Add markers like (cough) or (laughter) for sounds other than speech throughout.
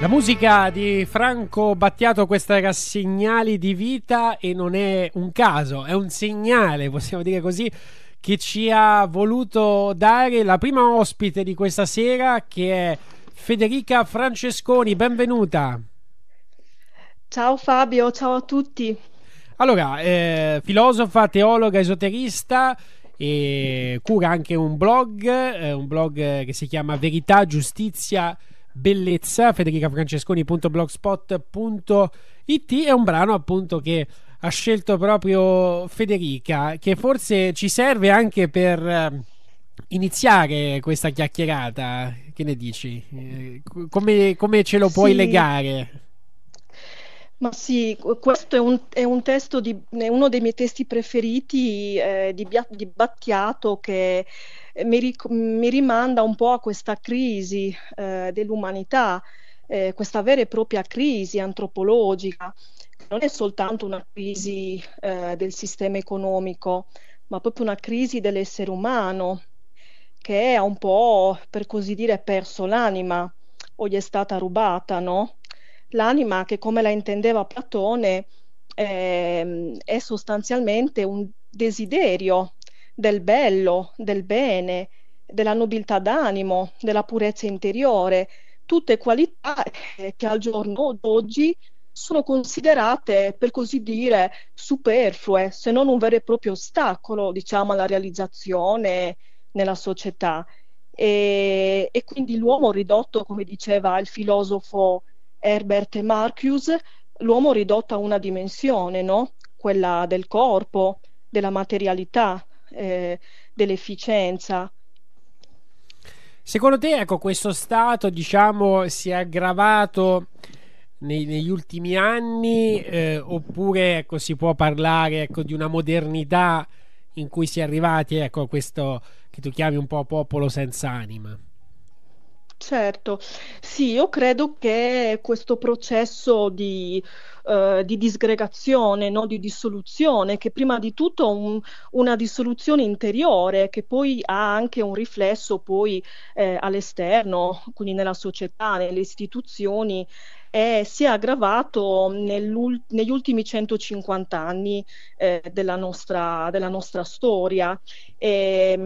La musica di Franco Battiato, questa era Segnali di vita e non è un caso, è un segnale, possiamo dire così, che ci ha voluto dare la prima ospite di questa sera che è Federica Francesconi, benvenuta. Ciao Fabio, ciao a tutti. Allora, eh, filosofa, teologa, esoterista, e cura anche un blog, eh, un blog che si chiama Verità, Giustizia e bellezza, federicafrancesconi.blogspot.it è un brano appunto che ha scelto proprio Federica, che forse ci serve anche per eh, iniziare questa chiacchierata. Che ne dici? Eh, come, come ce lo sì. puoi legare? Ma sì, questo è, un, è, un di, è uno dei miei testi preferiti eh, di, di Battiato che eh, mi, ric- mi, rimanda un po' a questa crisi eh, dell'umanità, eh, questa vera e propria crisi antropologica. Non è soltanto una crisi eh, del sistema economico, ma proprio una crisi dell'essere umano che ha un po', per così dire, perso l'anima o gli è stata rubata, no? L'anima che, come la intendeva Platone, ehm, è sostanzialmente un desiderio del bello, del bene, della nobiltà d'animo, della purezza interiore, tutte qualità eh, che al giorno d'oggi sono considerate, per così dire, superflue, se non un vero e proprio ostacolo, diciamo, alla realizzazione nella società. E, e quindi l'uomo ridotto, come diceva il filosofo Herbert Marcuse, l'uomo ridotto a una dimensione, no? quella del corpo, della materialità, eh, dell'efficienza. Secondo te, ecco, questo stato, diciamo, si è aggravato nei, negli ultimi anni eh, oppure, ecco, si può parlare, ecco, di una modernità in cui si è arrivati, ecco, a questo che tu chiami un po' popolo senza anima? Certo, sì, io credo che questo processo di, eh, di disgregazione, no? di dissoluzione, che prima di tutto è un, una dissoluzione interiore, che poi ha anche un riflesso poi eh, all'esterno, quindi nella società, nelle istituzioni è, si è aggravato negli ultimi 150 anni eh, della, nostra, della, nostra, storia. E, ehm,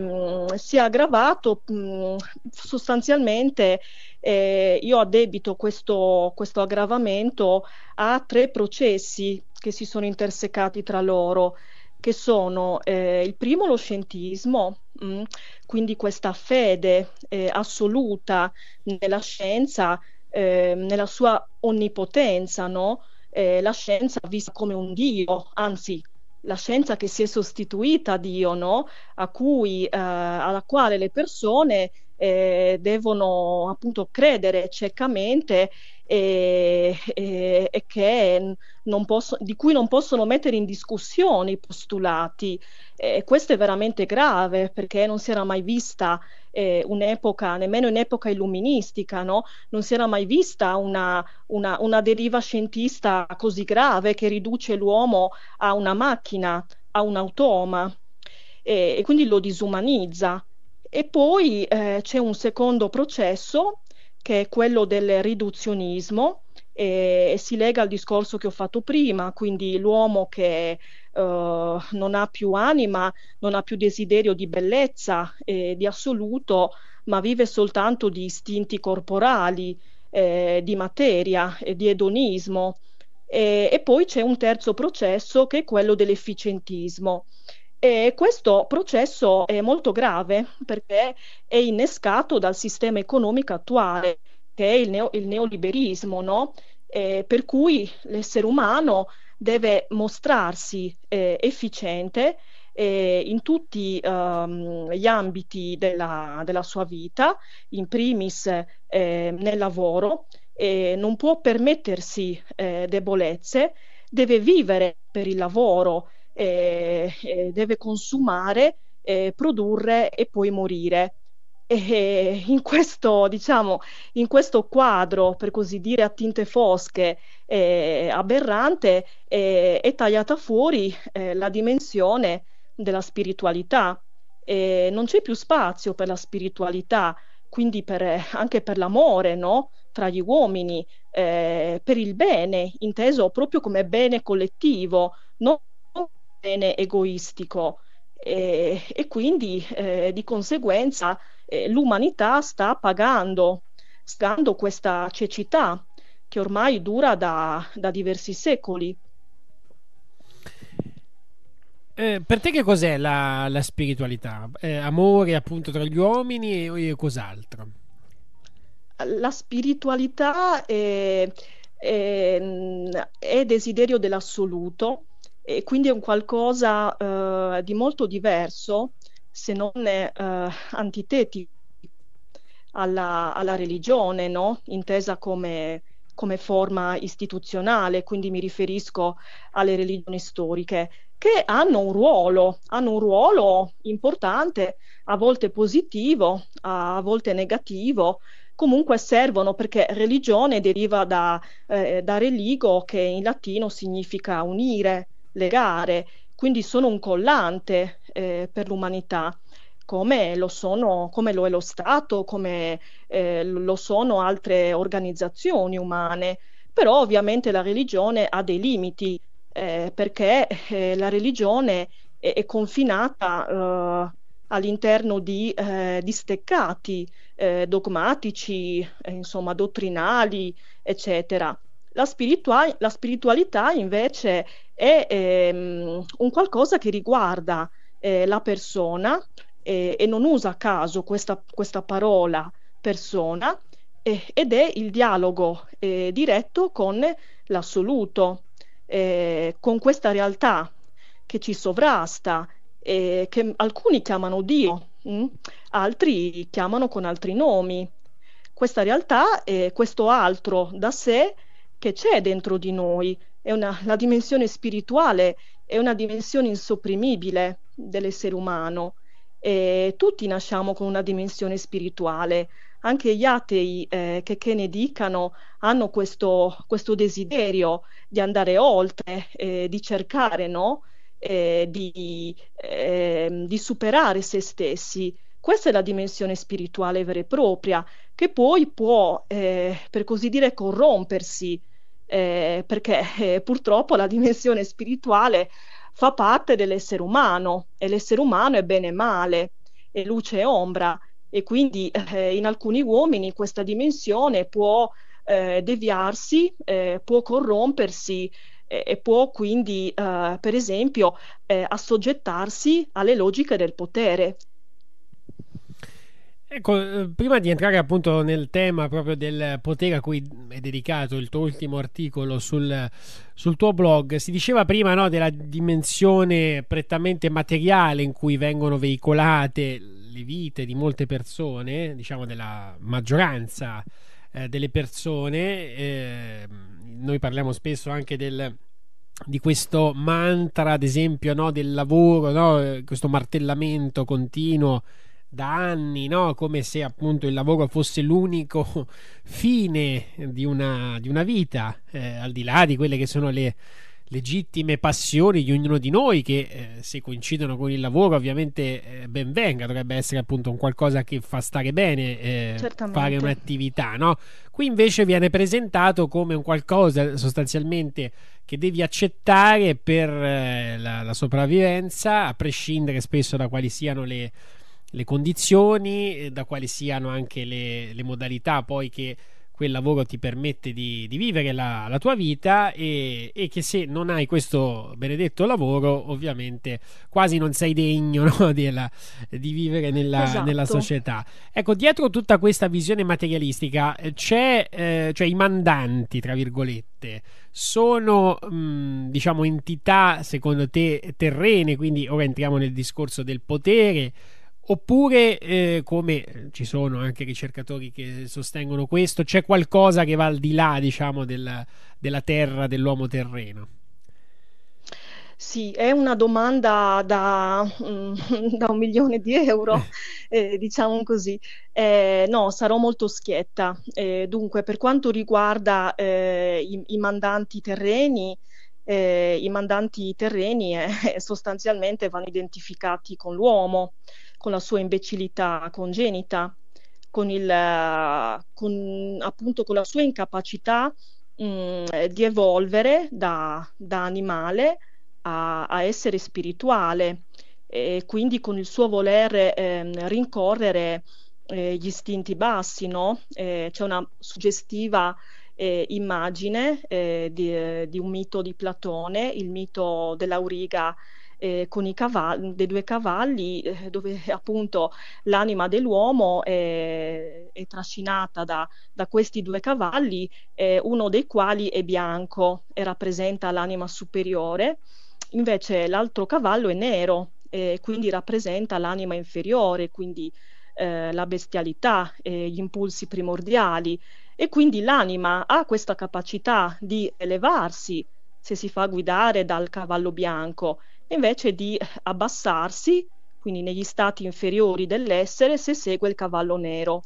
mh, si è aggravato mh, sostanzialmente, eh, io addebito questo, questo aggravamento a tre processi che si sono intersecati tra loro che sono eh, il primo lo scientismo, mh, quindi questa fede eh, assoluta nella scienza eh, nella sua onnipotenza, no? eh, la scienza vista come un dio, anzi la scienza che si è sostituita a Dio, no? a cui, eh, alla quale le persone eh, devono appunto credere ciecamente e, e, e che posso, di cui non possono mettere in discussione i postulati. E questo è veramente grave perché non si era mai vista eh, un'epoca, nemmeno in epoca illuministica, no? non si era mai vista una, una, una deriva scientista così grave che riduce l'uomo a una macchina, a un automa e, quindi lo disumanizza. E poi eh, c'è un secondo processo che è quello del riduzionismo e, e si lega al discorso che ho fatto prima, quindi l'uomo che Uh, non ha più anima, non ha più desiderio di bellezza eh, di assoluto, ma vive soltanto di istinti corporali, eh, di materia, e di edonismo. E, e poi c'è un terzo processo che è quello dell'efficientismo. E questo processo è molto grave perché è innescato dal sistema economico attuale, che è il, neo- il neoliberismo, no? eh, per cui l'essere umano deve mostrarsi eh, efficiente eh, in tutti ehm, gli ambiti della, della, sua vita, in primis eh, nel lavoro, non può permettersi eh, debolezze, deve vivere per il lavoro, eh, eh, deve consumare, eh, produrre e poi morire. E in questo, diciamo, in questo quadro, per così dire, a tinte fosche, eh, aberrante, eh, è tagliata fuori eh, la dimensione della spiritualità. non c'è più spazio per la spiritualità, quindi per, anche per l'amore, no? tra gli uomini eh, per il bene, inteso proprio come bene collettivo, non bene egoistico e, e quindi eh, di conseguenza eh, l'umanità sta pagando, pagando questa cecità che ormai dura da, da diversi secoli. Eh, per te che cos'è la, la spiritualità? Eh, amore appunto tra gli uomini e, e cos'altro? La spiritualità è, è, è desiderio dell'assoluto, e quindi è un qualcosa eh, di molto diverso, se non eh, antitetico, alla, alla religione, no? intesa come, come forma istituzionale, quindi mi riferisco alle religioni storiche, che hanno un ruolo, hanno un ruolo importante, a volte positivo, a volte negativo, comunque servono perché religione deriva da, eh, da religo che in latino significa unire, le gare, quindi sono un collante eh, per l'umanità. Come lo, sono, come lo è lo Stato, come eh, lo sono altre organizzazioni umane. Però ovviamente la religione ha dei limiti, eh, perché eh, la religione è, è confinata eh, all'interno di, eh, di steccati eh, dogmatici, insomma, dottrinali, eccetera. La, spiritua- la spiritualità invece è ehm, un qualcosa che riguarda eh, la persona eh, e non usa a caso questa, questa parola persona eh, ed è il dialogo eh, diretto con l'assoluto, eh, con questa realtà che ci sovrasta, eh, che alcuni chiamano Dio, mh? Mm? altri chiamano con altri nomi. Questa realtà, questo altro da sé, che c'è dentro di noi, è una, la dimensione spirituale è una dimensione insopprimibile dell'essere umano. E tutti nasciamo con una dimensione spirituale, anche gli atei eh, che, che, ne dicano hanno questo, questo desiderio di andare oltre, eh, di cercare, no? eh, di, ehm, di superare se stessi, questa è la dimensione spirituale vera e propria, che poi può, eh, per così dire, corrompersi eh, perché eh, purtroppo la dimensione spirituale fa parte dell'essere umano e l'essere umano è bene e male, è luce e ombra e quindi eh, in alcuni uomini questa dimensione può eh, deviarsi, eh, può corrompersi eh, e può quindi per esempio assoggettarsi alle logiche del potere Ecco, eh, prima di entrare appunto nel tema proprio del potere a cui è dedicato il tuo ultimo articolo sul, sul tuo blog, si diceva prima no, della dimensione prettamente materiale in cui vengono veicolate le vite di molte persone, diciamo della maggioranza eh, delle persone. Eh, noi parliamo spesso anche del, di questo mantra, ad esempio, no, del lavoro, no, eh, questo martellamento continuo da anni, no? come se appunto il lavoro fosse l'unico (laughs) fine di una, di una vita, eh, al di là di quelle che sono le legittime passioni di ognuno di noi che eh, se coincidono con il lavoro ovviamente eh, ben venga, dovrebbe essere appunto un qualcosa che fa stare bene eh, fare un'attività, no? Qui invece viene presentato come un qualcosa sostanzialmente che devi accettare per eh, la, la sopravvivenza, a prescindere spesso da quali siano le, le condizioni, eh, da quali siano anche le, le modalità poi che quel lavoro ti permette di, di vivere la, la, tua vita e, e, che se non hai questo benedetto lavoro ovviamente quasi non sei degno (laughs) no? Della, di vivere nella, esatto. nella, società. Ecco, dietro tutta questa visione materialistica eh, c'è, eh, cioè i mandanti, tra virgolette, sono mh, mm, diciamo entità secondo te terrene, quindi ora entriamo nel discorso del potere Oppure, eh, come eh, ci sono anche ricercatori che sostengono questo, c'è qualcosa che va al di là, diciamo, del, della terra, dell'uomo terreno? Sì, è una domanda da, mm, (laughs) da un milione di euro, eh. eh, diciamo così. Eh, no, sarò molto schietta. Eh, dunque, per quanto riguarda i, i, mandanti terreni, i mandanti terreni (laughs) sostanzialmente vanno identificati con l'uomo con la sua imbecillità congenita, con, il, con, appunto, con la sua incapacità mh, mm, di evolvere da, da animale a, a, essere spirituale e quindi con il suo voler eh, rincorrere eh, gli istinti bassi, no? eh, c'è una suggestiva eh, immagine eh, di, di, un mito di Platone, il mito dell'auriga eh, cavalli, dei due cavalli eh, dove appunto l'anima dell'uomo è, è trascinata da, da, questi due cavalli, eh, uno dei quali è bianco e rappresenta l'anima superiore, invece l'altro cavallo è nero e eh, quindi rappresenta l'anima inferiore, quindi eh, la bestialità, e gli impulsi primordiali e quindi l'anima ha questa capacità di elevarsi se si fa guidare dal cavallo bianco invece di abbassarsi, quindi negli stati inferiori dell'essere, se segue il cavallo nero.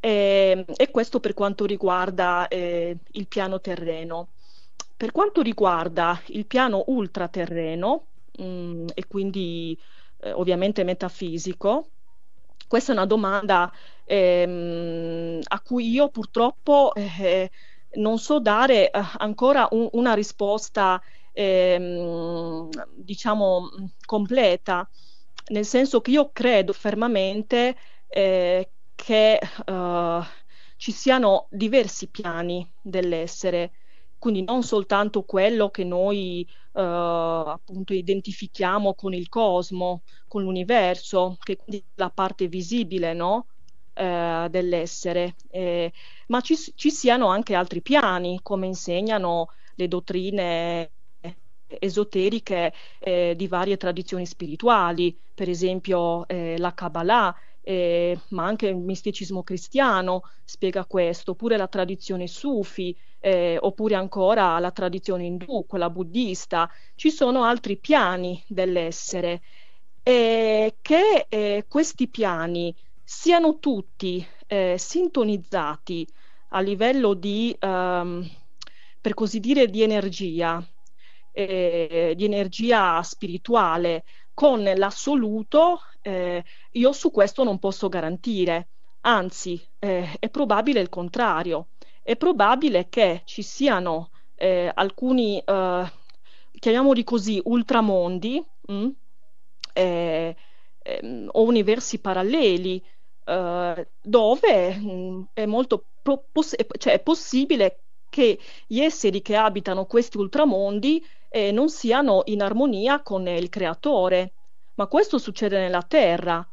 E, ehm, e questo per quanto riguarda eh, il piano terreno. Per quanto riguarda il piano ultraterreno, mh, mm, e quindi eh, ovviamente metafisico, questa è una domanda ehm, a cui io purtroppo eh, non so dare eh, ancora un, una risposta ehm, diciamo, completa, nel senso che io credo fermamente eh, che eh, ci siano diversi piani dell'essere, quindi non soltanto quello che noi eh, appunto identifichiamo con il cosmo, con l'universo, che quindi è la parte visibile no? eh, dell'essere, eh, ma ci, ci, siano anche altri piani, come insegnano le dottrine esoteriche eh, di varie tradizioni spirituali, per esempio eh, la Kabbalah, eh, ma anche il misticismo cristiano spiega questo, oppure la tradizione sufi, eh, oppure ancora la tradizione indù, quella buddista. Ci sono altri piani dell'essere e eh, che eh, questi piani siano tutti eh, sintonizzati a livello di, ehm, per così dire, di energia eh, di energia spirituale con l'assoluto eh, io su questo non posso garantire, anzi eh, è probabile il contrario, è probabile che ci siano eh, alcuni, eh, chiamiamoli così, ultramondi mh, mm, eh, ehm, o universi paralleli eh, dove mh, mm, è, molto pro- poss- cioè è possibile che gli esseri che abitano questi ultramondi eh, non siano in armonia con il creatore. Ma questo succede nella Terra.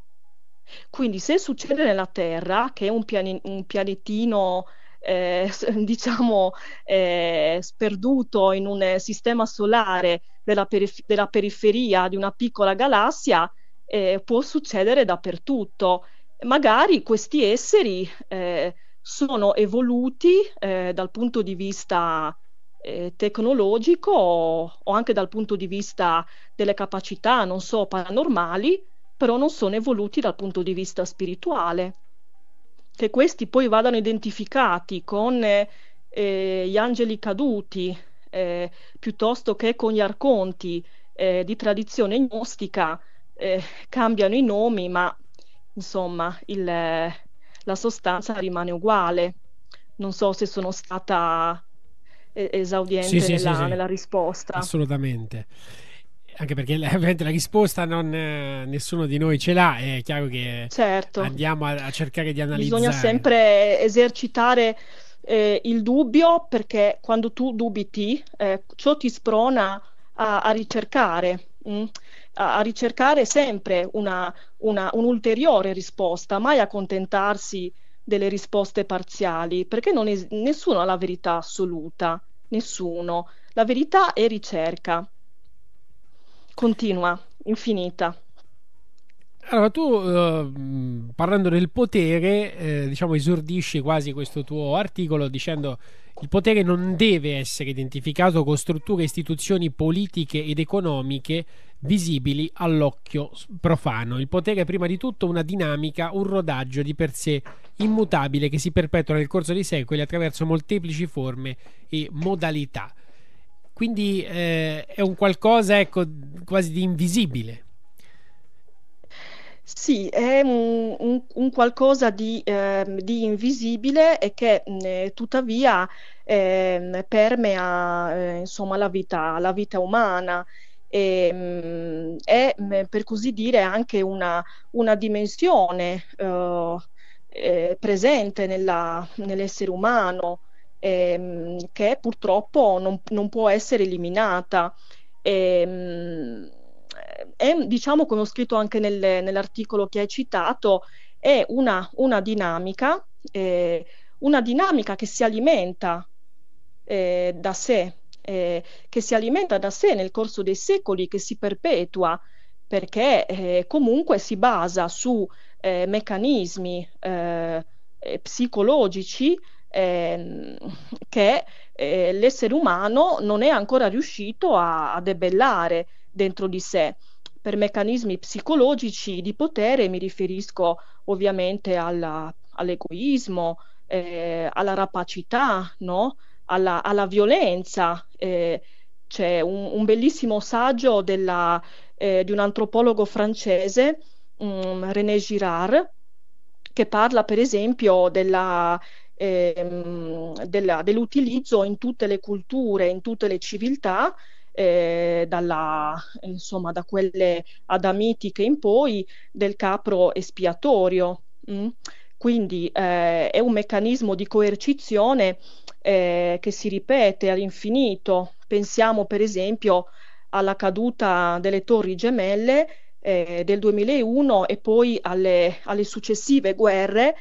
Quindi se succede nella Terra, che è un, pian- un pianetino eh, (laughs) diciamo eh, sperduto in un sistema solare della, perif- della periferia di una piccola galassia, eh, può succedere dappertutto. Magari questi esseri eh, sono evoluti eh, dal punto di vista eh, tecnologico o, o, anche dal punto di vista delle capacità, non so, paranormali, però non sono evoluti dal punto di vista spirituale. Che questi poi vadano identificati con eh, eh gli angeli caduti, eh, piuttosto che con gli arconti eh, di tradizione gnostica, eh, cambiano i nomi, ma insomma il, la sostanza rimane uguale. Non so se sono stata esaudiente sì, sì, nella, sì, nella risposta. Assolutamente anche perché la, (laughs) la risposta non, eh, nessuno di noi ce l'ha, è chiaro che certo. andiamo a, a, cercare di analizzare. Bisogna sempre esercitare eh, il dubbio perché quando tu dubiti eh, ciò ti sprona a, a ricercare, mh? Mm? a, ricercare sempre una, una, un'ulteriore risposta, mai a contentarsi delle risposte parziali perché es- nessuno ha la verità assoluta nessuno. La verità è ricerca. Continua, infinita. Allora, tu uh, parlando del potere, eh, diciamo, esordisci quasi questo tuo articolo dicendo il potere non deve essere identificato con strutture e istituzioni politiche ed economiche visibili all'occhio profano. Il potere è prima di tutto una dinamica, un rodaggio di per sé immutabile che si perpetua nel corso dei secoli attraverso molteplici forme e modalità. Quindi eh, è un qualcosa ecco, quasi di invisibile. Sì, è un, un, un qualcosa di, eh, di, invisibile e che eh, tuttavia ehm, eh, permea insomma, la, vita, la vita umana e, è per così dire anche una, una dimensione eh, eh, presente nella, nell'essere umano ehm, che purtroppo non, non può essere eliminata. E, è, diciamo, come ho scritto anche nel, nell'articolo che hai citato, è una, una dinamica, eh, una dinamica che si alimenta eh, da sé, eh, che si alimenta da sé nel corso dei secoli, che si perpetua, perché eh, comunque si basa su eh, meccanismi eh, psicologici ehm, che l'essere umano non è ancora riuscito a, a debellare dentro di sé. Per meccanismi psicologici di potere mi riferisco ovviamente alla, all'egoismo, eh, alla rapacità, no? alla, alla, violenza. Eh, c'è un, un, bellissimo saggio della, eh, di un antropologo francese, um, René Girard, che parla per esempio della, ehm, della, dell'utilizzo in tutte le culture, in tutte le civiltà, eh, dalla, insomma, da quelle adamitiche in poi, del capro espiatorio. Mm? Quindi eh, è un meccanismo di coercizione eh, che si ripete all'infinito. Pensiamo per esempio alla caduta delle torri gemelle eh, del 2001 e poi alle, alle successive guerre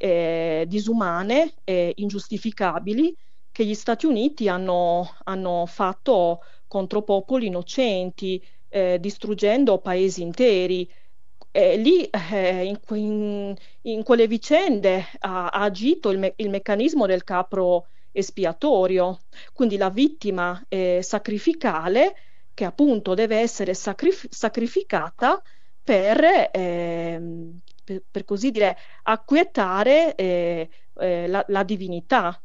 eh, disumane e ingiustificabili che gli Stati Uniti hanno, hanno fatto contro popoli innocenti, eh, distruggendo paesi interi. E lì eh, in, in, in, quelle vicende ha, ha agito il, me- il, meccanismo del capro espiatorio, quindi la vittima eh, sacrificale che appunto deve essere sacrif- sacrificata per, ehm, per, per, così dire, acquietare eh, eh, la, la divinità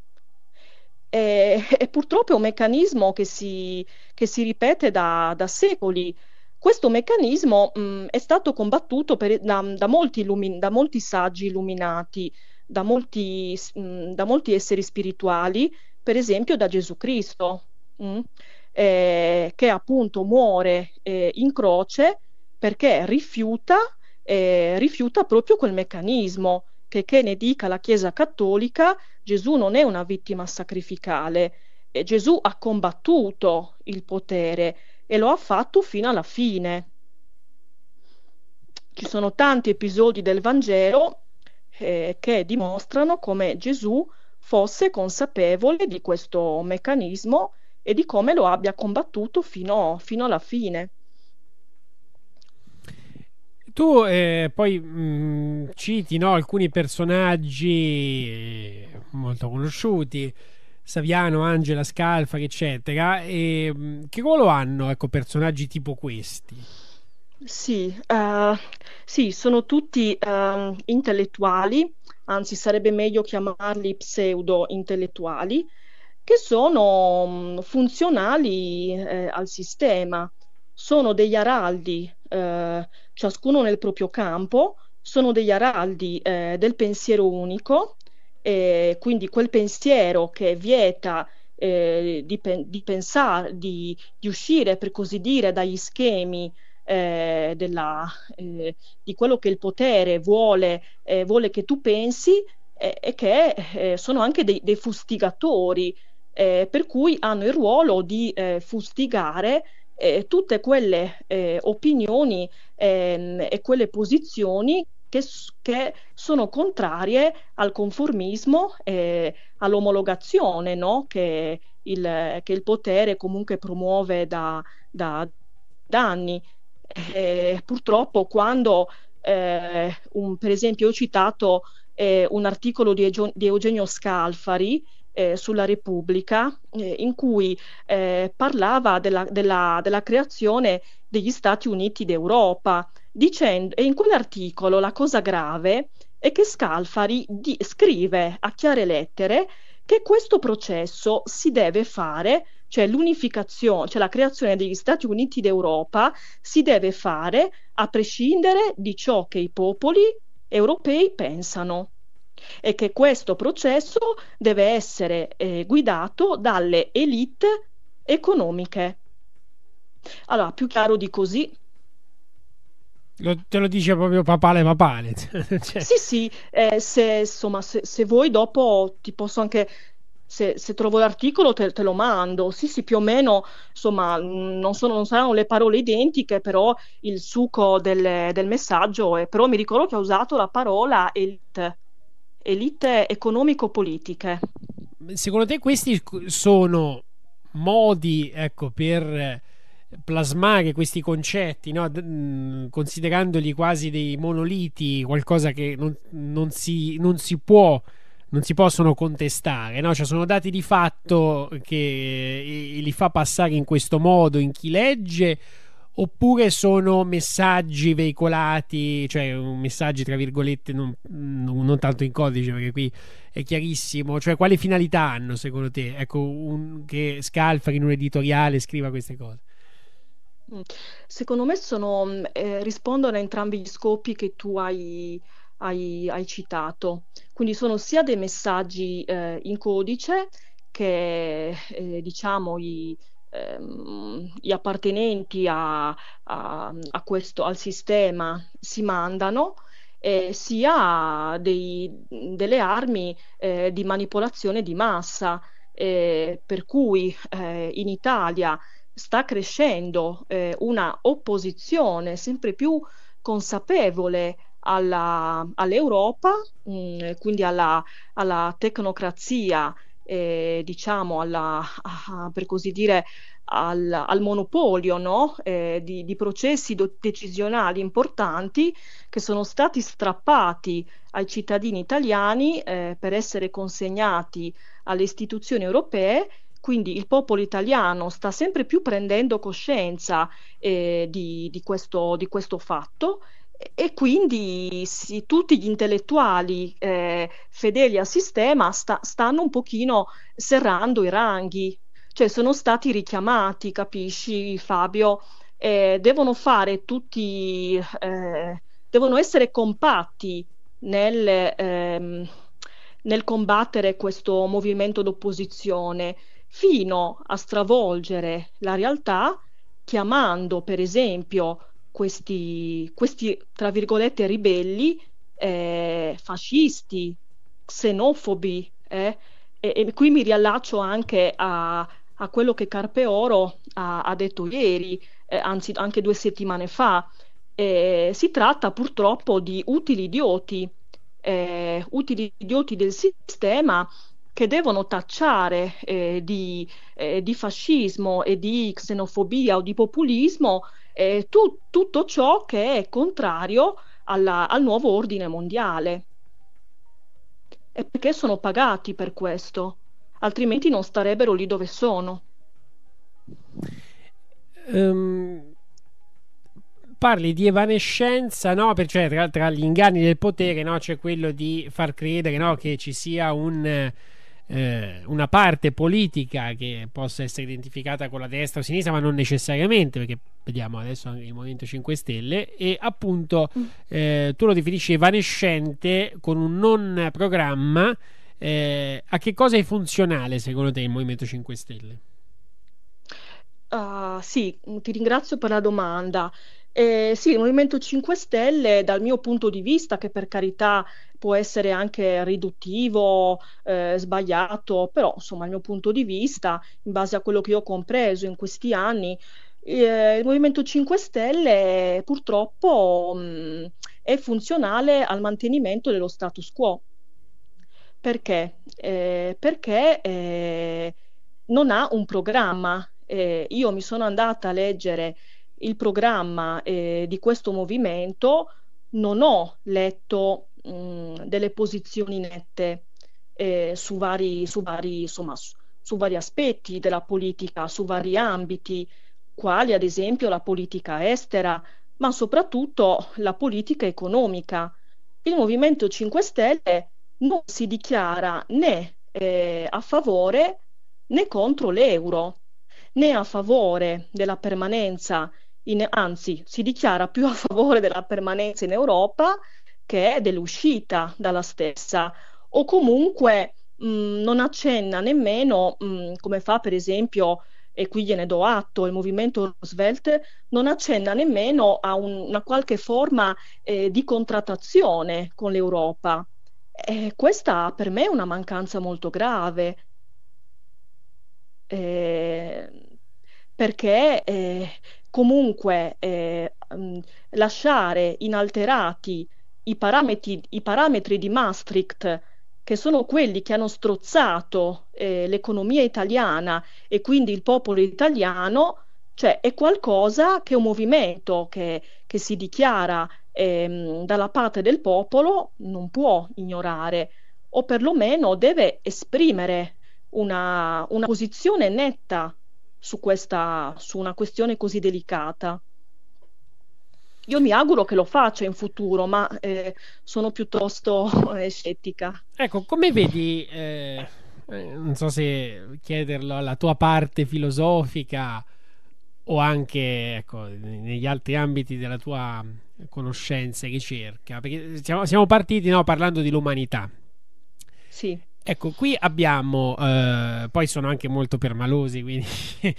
è, (laughs) e purtroppo un meccanismo che si, che si ripete da, da, secoli. Questo meccanismo mh, è stato combattuto per, da, da, molti illumi, da, molti saggi illuminati, da molti, mh, molti esseri spirituali, per esempio da Gesù Cristo, mh, eh, che appunto muore eh, in croce perché rifiuta, eh, rifiuta proprio quel meccanismo che, che ne dica la Chiesa cattolica, Gesù non è una vittima sacrificale, eh, Gesù ha combattuto il potere e lo ha fatto fino alla fine. Ci sono tanti episodi del Vangelo eh, che dimostrano come Gesù fosse consapevole di questo meccanismo e di come lo abbia combattuto fino, fino alla fine. Tu eh, poi mh, mm, citi no, alcuni personaggi eh, molto conosciuti, Saviano, Angela, Scalfa, eccetera. E, mh, mm, che ruolo hanno ecco, personaggi tipo questi? Sì, uh, sì sono tutti uh, intellettuali, anzi sarebbe meglio chiamarli pseudo-intellettuali, che sono mm, funzionali eh, al sistema sono degli araldi, eh, ciascuno nel proprio campo, sono degli araldi eh, del pensiero unico, eh, quindi quel pensiero che vieta eh, di, pe- di, pensare, di, di, uscire, per così dire, dagli schemi eh, della, eh, di quello che il potere vuole, vuole che tu pensi e che sono anche dei, dei fustigatori, per cui hanno il ruolo di fustigare eh, tutte quelle eh, opinioni ehm, e quelle posizioni che, che, sono contrarie al conformismo, eh, all'omologazione no? che, il, che, il, potere comunque promuove da, da, da anni. Eh, purtroppo quando, eh, un, per esempio, ho citato eh, un articolo di, di Eugenio Scalfari eh, sulla Repubblica eh, in cui eh, parlava della, della, della creazione degli Stati Uniti d'Europa dicendo, e in quell'articolo la cosa grave è che Scalfari di, scrive a chiare lettere che questo processo si deve fare, cioè l'unificazione, cioè la creazione degli Stati Uniti d'Europa si deve fare a prescindere di ciò che i popoli europei pensano e che questo processo deve essere eh, guidato dalle elite economiche. Allora, più chiaro di così lo, te lo dice proprio papale papale. (laughs) cioè. Sì, sì, eh, se, insomma, se, se, vuoi dopo ti posso anche, se, se trovo l'articolo te, te, lo mando. Sì, sì, più o meno, insomma, mm, non, sono, non saranno le parole identiche, però il succo del, del messaggio è, però mi ricordo che ha usato la parola elite elite economico-politiche. Secondo te questi sono modi ecco, per eh, plasmare questi concetti, no? Mm, considerandoli quasi dei monoliti, qualcosa che non, non, si, non si, può non si possono contestare, no? cioè sono dati di fatto che eh, li fa passare in questo modo in chi legge oppure sono messaggi veicolati, cioè messaggi tra virgolette, non, non, tanto in codice perché qui è chiarissimo, cioè quali finalità hanno secondo te? Ecco, un, che Scalfari in un editoriale scriva queste cose. Mm. Secondo me sono, mm, eh, rispondono a entrambi gli scopi che tu hai, hai, hai citato, quindi sono sia dei messaggi eh, in codice che eh, diciamo i, ehm, gli appartenenti a, a, a questo, al sistema si mandano, eh, sia dei, delle armi eh, di manipolazione di massa, eh, per cui eh, in Italia sta crescendo eh, una opposizione sempre più consapevole alla, all'Europa, mh, mm, quindi alla, alla tecnocrazia eh, diciamo, alla, a, per così dire, al, al monopolio no? eh, di, di, processi do- decisionali importanti che sono stati strappati ai cittadini italiani eh, per essere consegnati alle istituzioni europee. Quindi il popolo italiano sta sempre più prendendo coscienza eh, di, di, questo, di questo fatto e quindi sì, tutti gli intellettuali eh, fedeli al sistema sta, stanno un pochino serrando i ranghi, cioè sono stati richiamati, capisci Fabio? Eh, devono fare tutti, eh, devono essere compatti nel, ehm, nel combattere questo movimento d'opposizione fino a stravolgere la realtà chiamando per esempio questi, questi tra virgolette, ribelli eh, fascisti, xenofobi. Eh? E, e, qui mi riallaccio anche a, a quello che Carpeoro ha, ha detto ieri, eh, anzi anche due settimane fa. Eh, si tratta purtroppo di utili idioti, eh, utili idioti del sistema che devono tacciare eh, di, di fascismo e di xenofobia o di populismo eh, tu, tutto ciò che è contrario alla, al nuovo ordine mondiale. E perché sono pagati per questo, altrimenti non starebbero lì dove sono. Um, parli di evanescenza, no? Per, cioè, tra, tra, gli inganni del potere no? c'è quello di far credere no? che ci sia un eh, una parte politica che possa essere identificata con la destra o sinistra, ma non necessariamente, perché vediamo adesso anche il Movimento 5 Stelle, e appunto mm. eh, tu lo definisci evanescente con un non programma. Eh, a che cosa è funzionale secondo te il Movimento 5 Stelle? Uh, sì, ti ringrazio per la domanda. Eh, sì, il Movimento 5 Stelle, dal mio punto di vista, che per carità può essere anche riduttivo, eh, sbagliato, però insomma, il mio punto di vista, in base a quello che ho compreso in questi anni, eh, il Movimento 5 Stelle purtroppo mh, mm, è funzionale al mantenimento dello status quo. Perché? Eh, perché eh, non ha un programma. Eh, io mi sono andata a leggere il programma eh, di questo movimento non ho letto mh, mm, delle posizioni nette eh, su, vari, su, vari, insomma, su, su vari aspetti della politica, su vari ambiti, quali ad esempio la politica estera, ma soprattutto la politica economica. Il Movimento 5 Stelle non si dichiara né eh, a favore né contro l'euro, né a favore della permanenza in, anzi si dichiara più a favore della permanenza in Europa che dell'uscita dalla stessa o comunque mh, mm, non accenna nemmeno, mh, mm, come fa per esempio, e qui gliene do atto, il movimento Roosevelt non accenna nemmeno a un, una qualche forma eh, di contrattazione con l'Europa. Eh, questa per me è una mancanza molto grave, eh, perché eh, comunque eh, mm, lasciare inalterati i parametri, i parametri, di Maastricht, che sono quelli che hanno strozzato eh, l'economia italiana e quindi il popolo italiano, cioè è qualcosa che un movimento che, che si dichiara ehm, dalla parte del popolo non può ignorare o perlomeno deve esprimere una, una posizione netta su, questa, su una questione così delicata. Io mi auguro che lo faccia in futuro, ma eh, sono piuttosto (laughs) eh, scettica. Ecco, come vedi, eh, eh, non so se chiederlo alla tua parte filosofica o anche ecco, negli altri ambiti della tua conoscenza e ricerca, perché siamo, siamo partiti no, parlando dell'umanità. Sì. Ecco, qui abbiamo, eh, poi sono anche molto permalosi, quindi (laughs)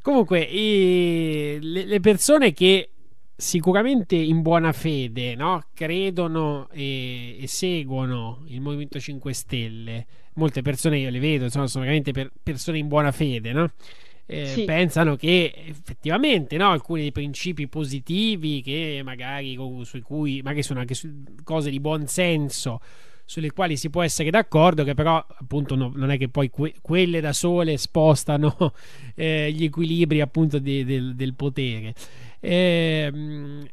comunque eh, le, le, persone che sicuramente in buona fede no, credono e, e, seguono il Movimento 5 Stelle, molte persone io le vedo, insomma, sono veramente per persone in buona fede, no? Eh, sì. pensano che effettivamente no, alcuni dei principi positivi che magari, su cui, magari sono anche cose di buon senso sulle quali si può essere d'accordo, che però appunto no, non è che poi que- quelle da sole spostano (laughs) eh, gli equilibri appunto di, del, del, potere. Eh,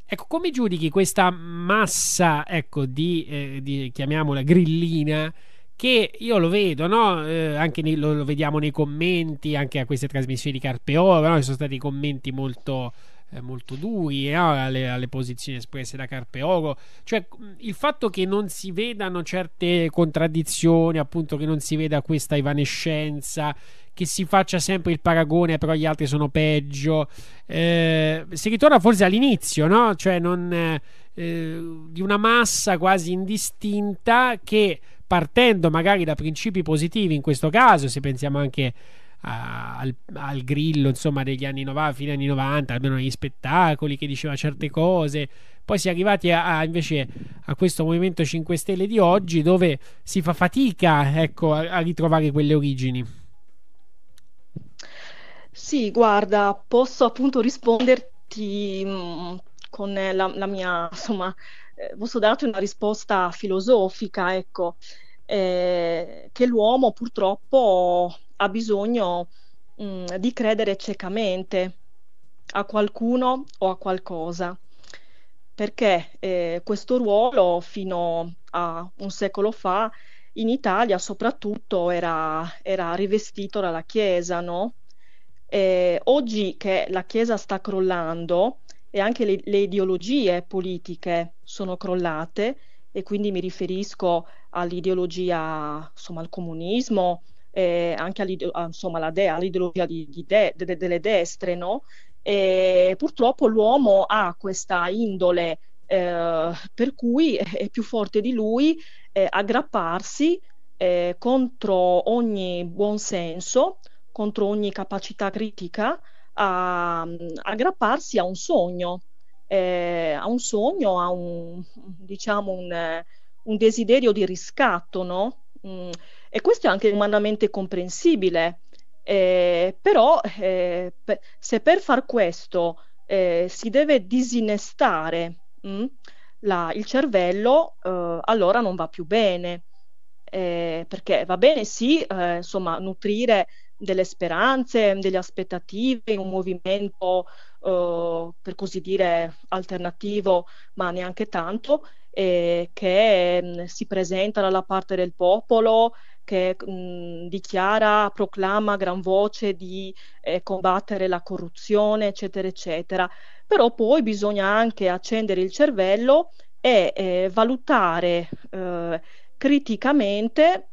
ecco, come giudichi questa massa, ecco, di, eh, di chiamiamola grillina? che io lo vedo, no? eh, anche nei, lo, lo, vediamo nei commenti, anche a queste trasmissioni di Carpeoro, no? ci sono stati commenti molto molto duri e eh, alle, alle, posizioni espresse da Carpeoro. Cioè, mm, il fatto che non si vedano certe contraddizioni, appunto, che non si veda questa evanescenza, che si faccia sempre il paragone, però gli altri sono peggio. Eh, si ritorna forse all'inizio, no? Cioè, non, eh, di una massa quasi indistinta che partendo magari da principi positivi, in questo caso, se pensiamo anche al, al, grillo insomma degli anni 90 fine anni 90 almeno negli spettacoli che diceva certe cose poi si è arrivati a, a, invece a questo movimento 5 stelle di oggi dove si fa fatica ecco, a, a ritrovare quelle origini sì guarda posso appunto risponderti mm, con eh, la, la, mia insomma eh, posso darti una risposta filosofica ecco eh, che l'uomo purtroppo ha bisogno mh, mm, di credere ciecamente a qualcuno o a qualcosa, perché eh, questo ruolo fino a un secolo fa in Italia soprattutto era, era rivestito dalla Chiesa, no? Eh, oggi che la Chiesa sta crollando e anche le, le, ideologie politiche sono crollate e quindi mi riferisco all'ideologia, insomma al comunismo, eh, anche a, ah, insomma, alla de- all'ideologia di, di de- de- delle destre, no? E purtroppo l'uomo ha questa indole eh, per cui è più forte di lui eh, aggrapparsi eh, contro ogni buonsenso, contro ogni capacità critica, a, aggrapparsi a un sogno, eh, a un sogno, a un, diciamo un, un desiderio di riscatto, no? Mm e questo è anche umanamente comprensibile, eh, però eh, per, se per far questo eh, si deve disinestare mh, mm, la, il cervello, eh, allora non va più bene. Eh, perché va bene sì, eh, insomma, nutrire delle speranze, delle aspettative, un movimento uh, per così dire alternativo, ma neanche tanto, eh, che mh, mm, si presenta dalla parte del popolo che mh, dichiara, proclama a gran voce di eh, combattere la corruzione, eccetera, eccetera. Però poi bisogna anche accendere il cervello e eh, valutare eh, criticamente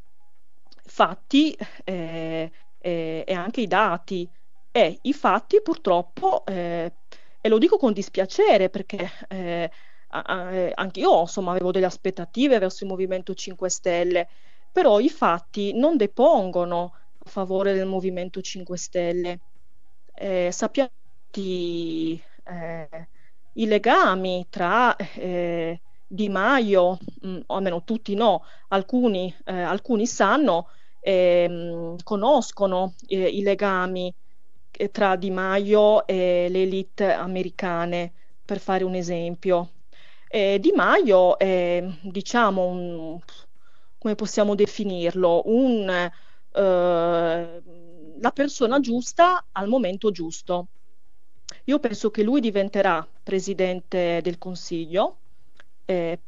fatti eh, eh, e anche i dati. E i fatti purtroppo, e lo dico con dispiacere perché anche io insomma avevo delle aspettative verso il Movimento 5 Stelle però i fatti non depongono a favore del Movimento 5 Stelle. Eh, sappiamo eh, i legami tra eh, Di Maio, mh, mm, o almeno tutti no, alcuni, eh, alcuni sanno, mh, ehm, conoscono eh, i legami eh, tra Di Maio e le elite americane, per fare un esempio. Di Maio è diciamo un, come possiamo definirlo, un, eh, la persona giusta al momento giusto. Io penso che lui diventerà presidente del Consiglio. Eh,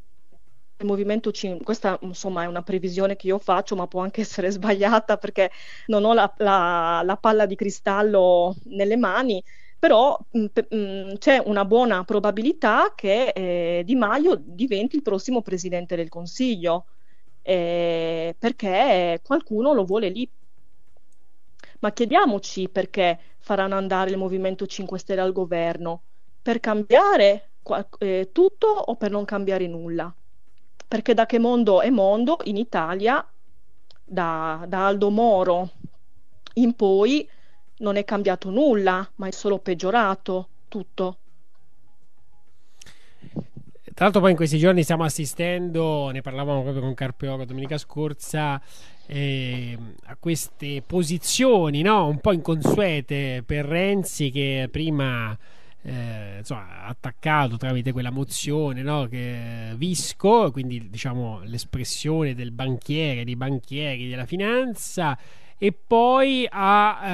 il Movimento 5, questa insomma è una previsione che io faccio, ma può anche (laughs) essere sbagliata perché non ho la, la, la palla di cristallo nelle mani, però mh, mm, mh, mm, c'è una buona probabilità che eh, Di Maio diventi il prossimo presidente del Consiglio eh, perché qualcuno lo vuole lì. Ma chiediamoci perché faranno andare il Movimento 5 Stelle al governo, per cambiare eh, tutto o per non cambiare nulla. Perché da che mondo è mondo, in Italia, da, da Aldo Moro in poi, non è cambiato nulla, ma è solo peggiorato tutto. Tra l'altro poi in questi giorni stiamo assistendo, ne parlavamo proprio con Carpeoro domenica scorsa, eh, a queste posizioni no? un po' inconsuete per Renzi che prima eh, insomma, attaccato tramite quella mozione no? che Visco, quindi diciamo l'espressione del banchiere, dei banchieri della finanza e poi ha eh,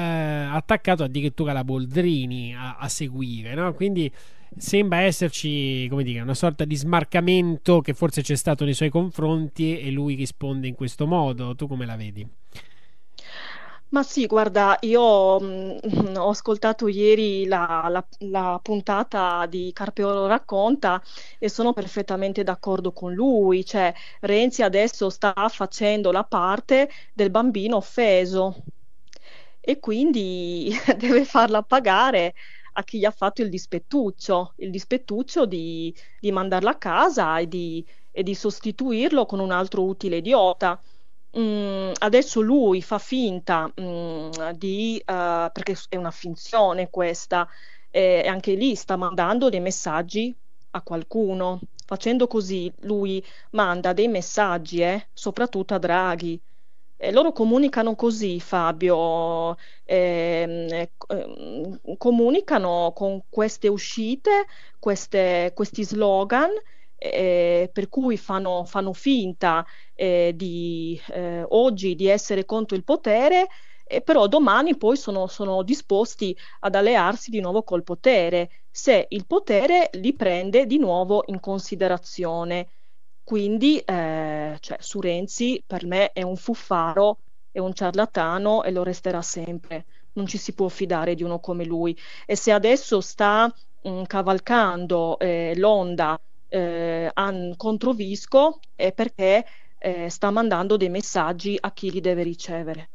attaccato addirittura la Boldrini a, a seguire, no? quindi sembra esserci come dire, una sorta di smarcamento che forse c'è stato nei suoi confronti e lui risponde in questo modo. Tu come la vedi? Ma sì, guarda, io mh, mm, (laughs) ho ascoltato ieri la, la, la, puntata di Carpeolo racconta e sono perfettamente d'accordo con lui, cioè Renzi adesso sta facendo la parte del bambino offeso e quindi (laughs) deve farla pagare a chi gli ha fatto il dispettuccio, il dispettuccio di, di mandarla a casa e di, e di, sostituirlo con un altro utile idiota. Mm, adesso lui fa finta mm, di, uh, perché è una finzione questa, e anche lì sta mandando dei messaggi a qualcuno. Facendo così lui manda dei messaggi, eh, soprattutto a Draghi eh, loro comunicano così, Fabio, eh, eh, comunicano con queste uscite, queste, questi slogan. Eh, per cui fanno, fanno finta eh, di, eh, oggi di essere contro il potere, eh, però domani poi sono, sono, disposti ad allearsi di nuovo col potere, se il potere li prende di nuovo in considerazione. Quindi, eh, cioè, su Renzi per me è un fuffaro, è un ciarlatano e lo resterà sempre. Non ci si può fidare di uno come lui. E se adesso sta mh, mm, cavalcando eh, l'onda eh, an- contro Visco, è perché eh, sta mandando dei messaggi a chi li deve ricevere.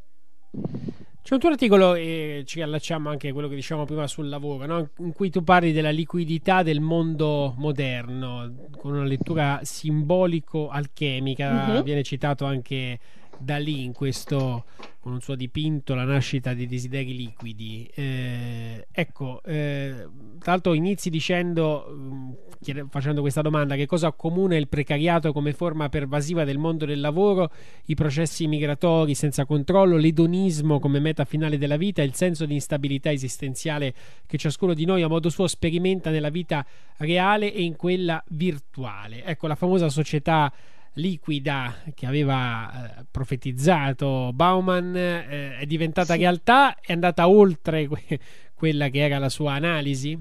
C'è un tuo articolo, e eh, ci allacciamo anche a quello che diciamo prima sul lavoro, no? in cui tu parli della liquidità del mondo moderno, con una lettura simbolico-alchemica, mm-hmm. viene citato anche da lì in questo con un suo dipinto La nascita dei desideri liquidi. Eh, ecco, eh, tra l'altro inizi dicendo, mm, facendo questa domanda, che cosa accomuna il precariato come forma pervasiva del mondo del lavoro, i processi migratori senza controllo, l'edonismo come meta finale della vita, il senso di instabilità esistenziale che ciascuno di noi a modo suo sperimenta nella vita reale e in quella virtuale. Ecco, la famosa società liquida che aveva eh, profetizzato Bauman eh, è diventata sì. realtà? È andata oltre que- (laughs) quella che era la sua analisi?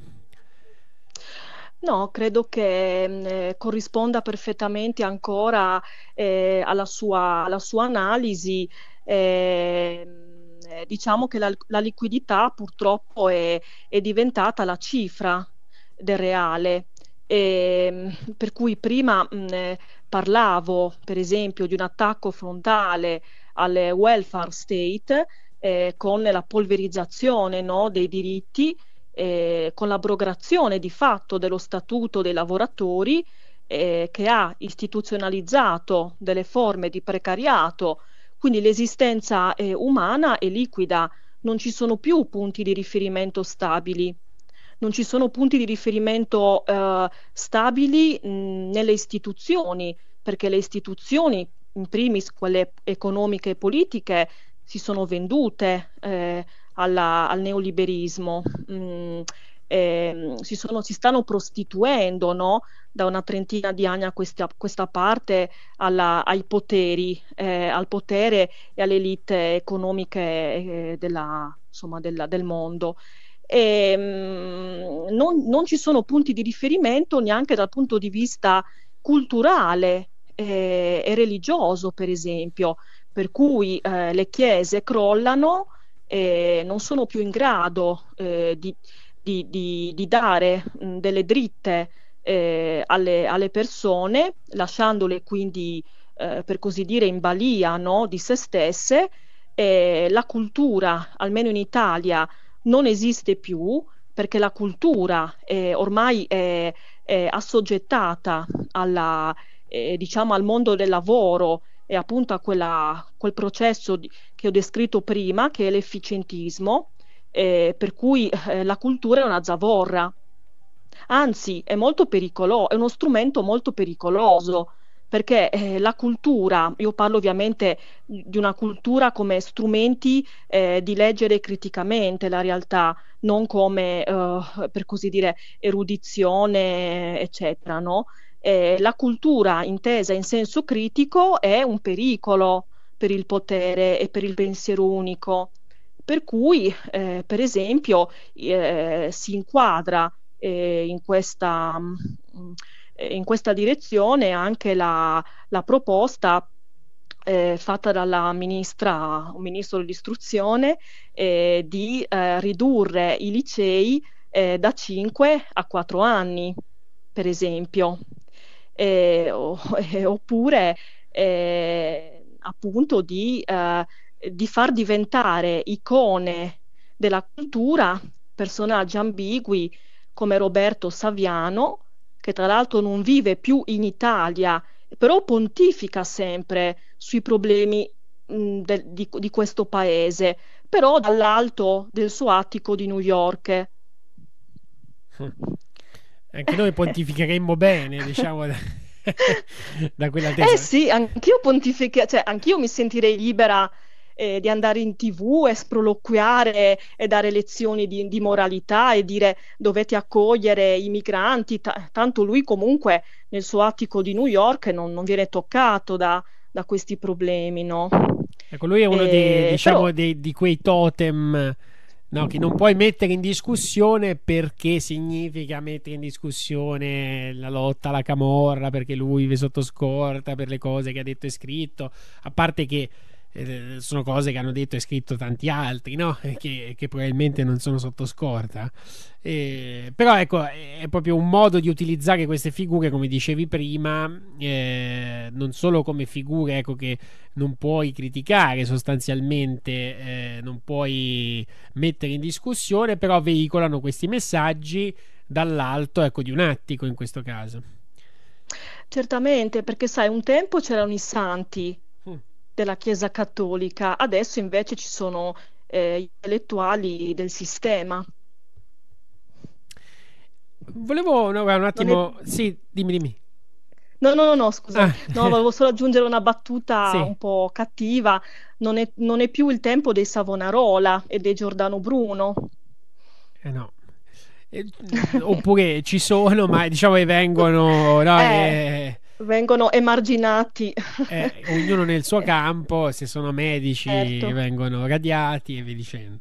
No, credo che mm, eh, corrisponda perfettamente ancora eh, alla sua, alla, sua, analisi ehm, eh, diciamo che la, la liquidità purtroppo è, è, diventata la cifra del reale. E, ehm, per cui prima mh, mm, eh, parlavo, per esempio, di un attacco frontale al welfare state eh, con la polverizzazione no, dei diritti, eh, con l'abrogazione di fatto dello statuto dei lavoratori eh, che ha istituzionalizzato delle forme di precariato, quindi l'esistenza eh, umana è liquida, non ci sono più punti di riferimento stabili non ci sono punti di riferimento eh, stabili mh, nelle istituzioni, perché le istituzioni, in primis quelle economiche e politiche, si sono vendute eh, alla, al neoliberismo. Mm, eh, si, sono, si, stanno prostituendo no? da una trentina di anni a questa, questa parte alla, ai poteri, eh, al potere e alle elite economiche eh, della, insomma, della, del mondo e, ehm, mh, non, non, ci sono punti di riferimento neanche dal punto di vista culturale eh, e religioso, per esempio, per cui eh, le chiese crollano e non sono più in grado eh, di, di, di, di, dare mh, delle dritte eh, alle, alle, persone, lasciandole quindi, eh, per così dire, in balia no? di se stesse. Eh, la cultura, almeno in Italia, non esiste più perché la cultura eh, ormai è, è assoggettata alla, eh, diciamo, al mondo del lavoro e appunto a quella, quel processo di, che ho descritto prima, che è l'efficientismo, eh, per cui eh, la cultura è una zavorra. Anzi, è, pericolo- è uno strumento molto pericoloso perché eh, la cultura, io parlo ovviamente di una cultura come strumenti eh, di leggere criticamente la realtà, non come, eh, per così dire, erudizione, eccetera, no? Eh, la cultura intesa in senso critico è un pericolo per il potere e per il pensiero unico, per cui, eh, per esempio, eh, si inquadra in questa... Mh, mm, eh, in questa direzione anche la, la proposta eh, fatta dalla ministra, un ministro dell'istruzione, eh, di eh, ridurre i licei eh, da 5 a 4 anni, per esempio, eh, o, (laughs) oppure appunto di, di far diventare icone della cultura personaggi ambigui come Roberto Saviano, che tra l'altro non vive più in Italia, però pontifica sempre sui problemi mh, de, di, di, questo paese, però dall'alto del suo attico di New York. (laughs) Anche noi pontificheremmo bene, diciamo. da (laughs) quella testa. Eh sì, anch'io pontifica, cioè anch'io mi sentirei libera eh, di andare in tv e sproloquiare e dare lezioni di, di moralità e dire dovete accogliere i migranti, T- tanto lui comunque nel suo attico di New York non, non viene toccato da, da, questi problemi, no? Ecco, lui è uno e... dei, eh, diciamo, Però... dei, di quei totem... No, che non puoi mettere in discussione perché significa mettere in discussione la lotta alla camorra, perché lui vive sotto scorta per le cose che ha detto e scritto. A parte che eh, sono cose che hanno detto e scritto tanti altri, no? che, che, probabilmente non sono sotto scorta. Eh, però ecco, è proprio un modo di utilizzare queste figure, come dicevi prima, eh, non solo come figure ecco, che non puoi criticare sostanzialmente, eh, non puoi mettere in discussione, però veicolano questi messaggi dall'alto ecco, di un attico in questo caso. Certamente, perché sai, un tempo c'erano i santi, della Chiesa Cattolica, adesso invece ci sono eh, gli intellettuali del sistema. Volevo no, un attimo, è... sì, dimmi, dimmi. No, no, no, no scusa, ah. no, volevo solo aggiungere una battuta (laughs) sì. un po' cattiva. Non è, non è, più il tempo dei Savonarola e dei Giordano Bruno. Eh no. Eh, oppure ci sono, ma diciamo che vengono... No, (laughs) eh. Eh vengono emarginati. Eh, ognuno nel suo (laughs) campo, se sono medici certo. vengono radiati e via dicendo.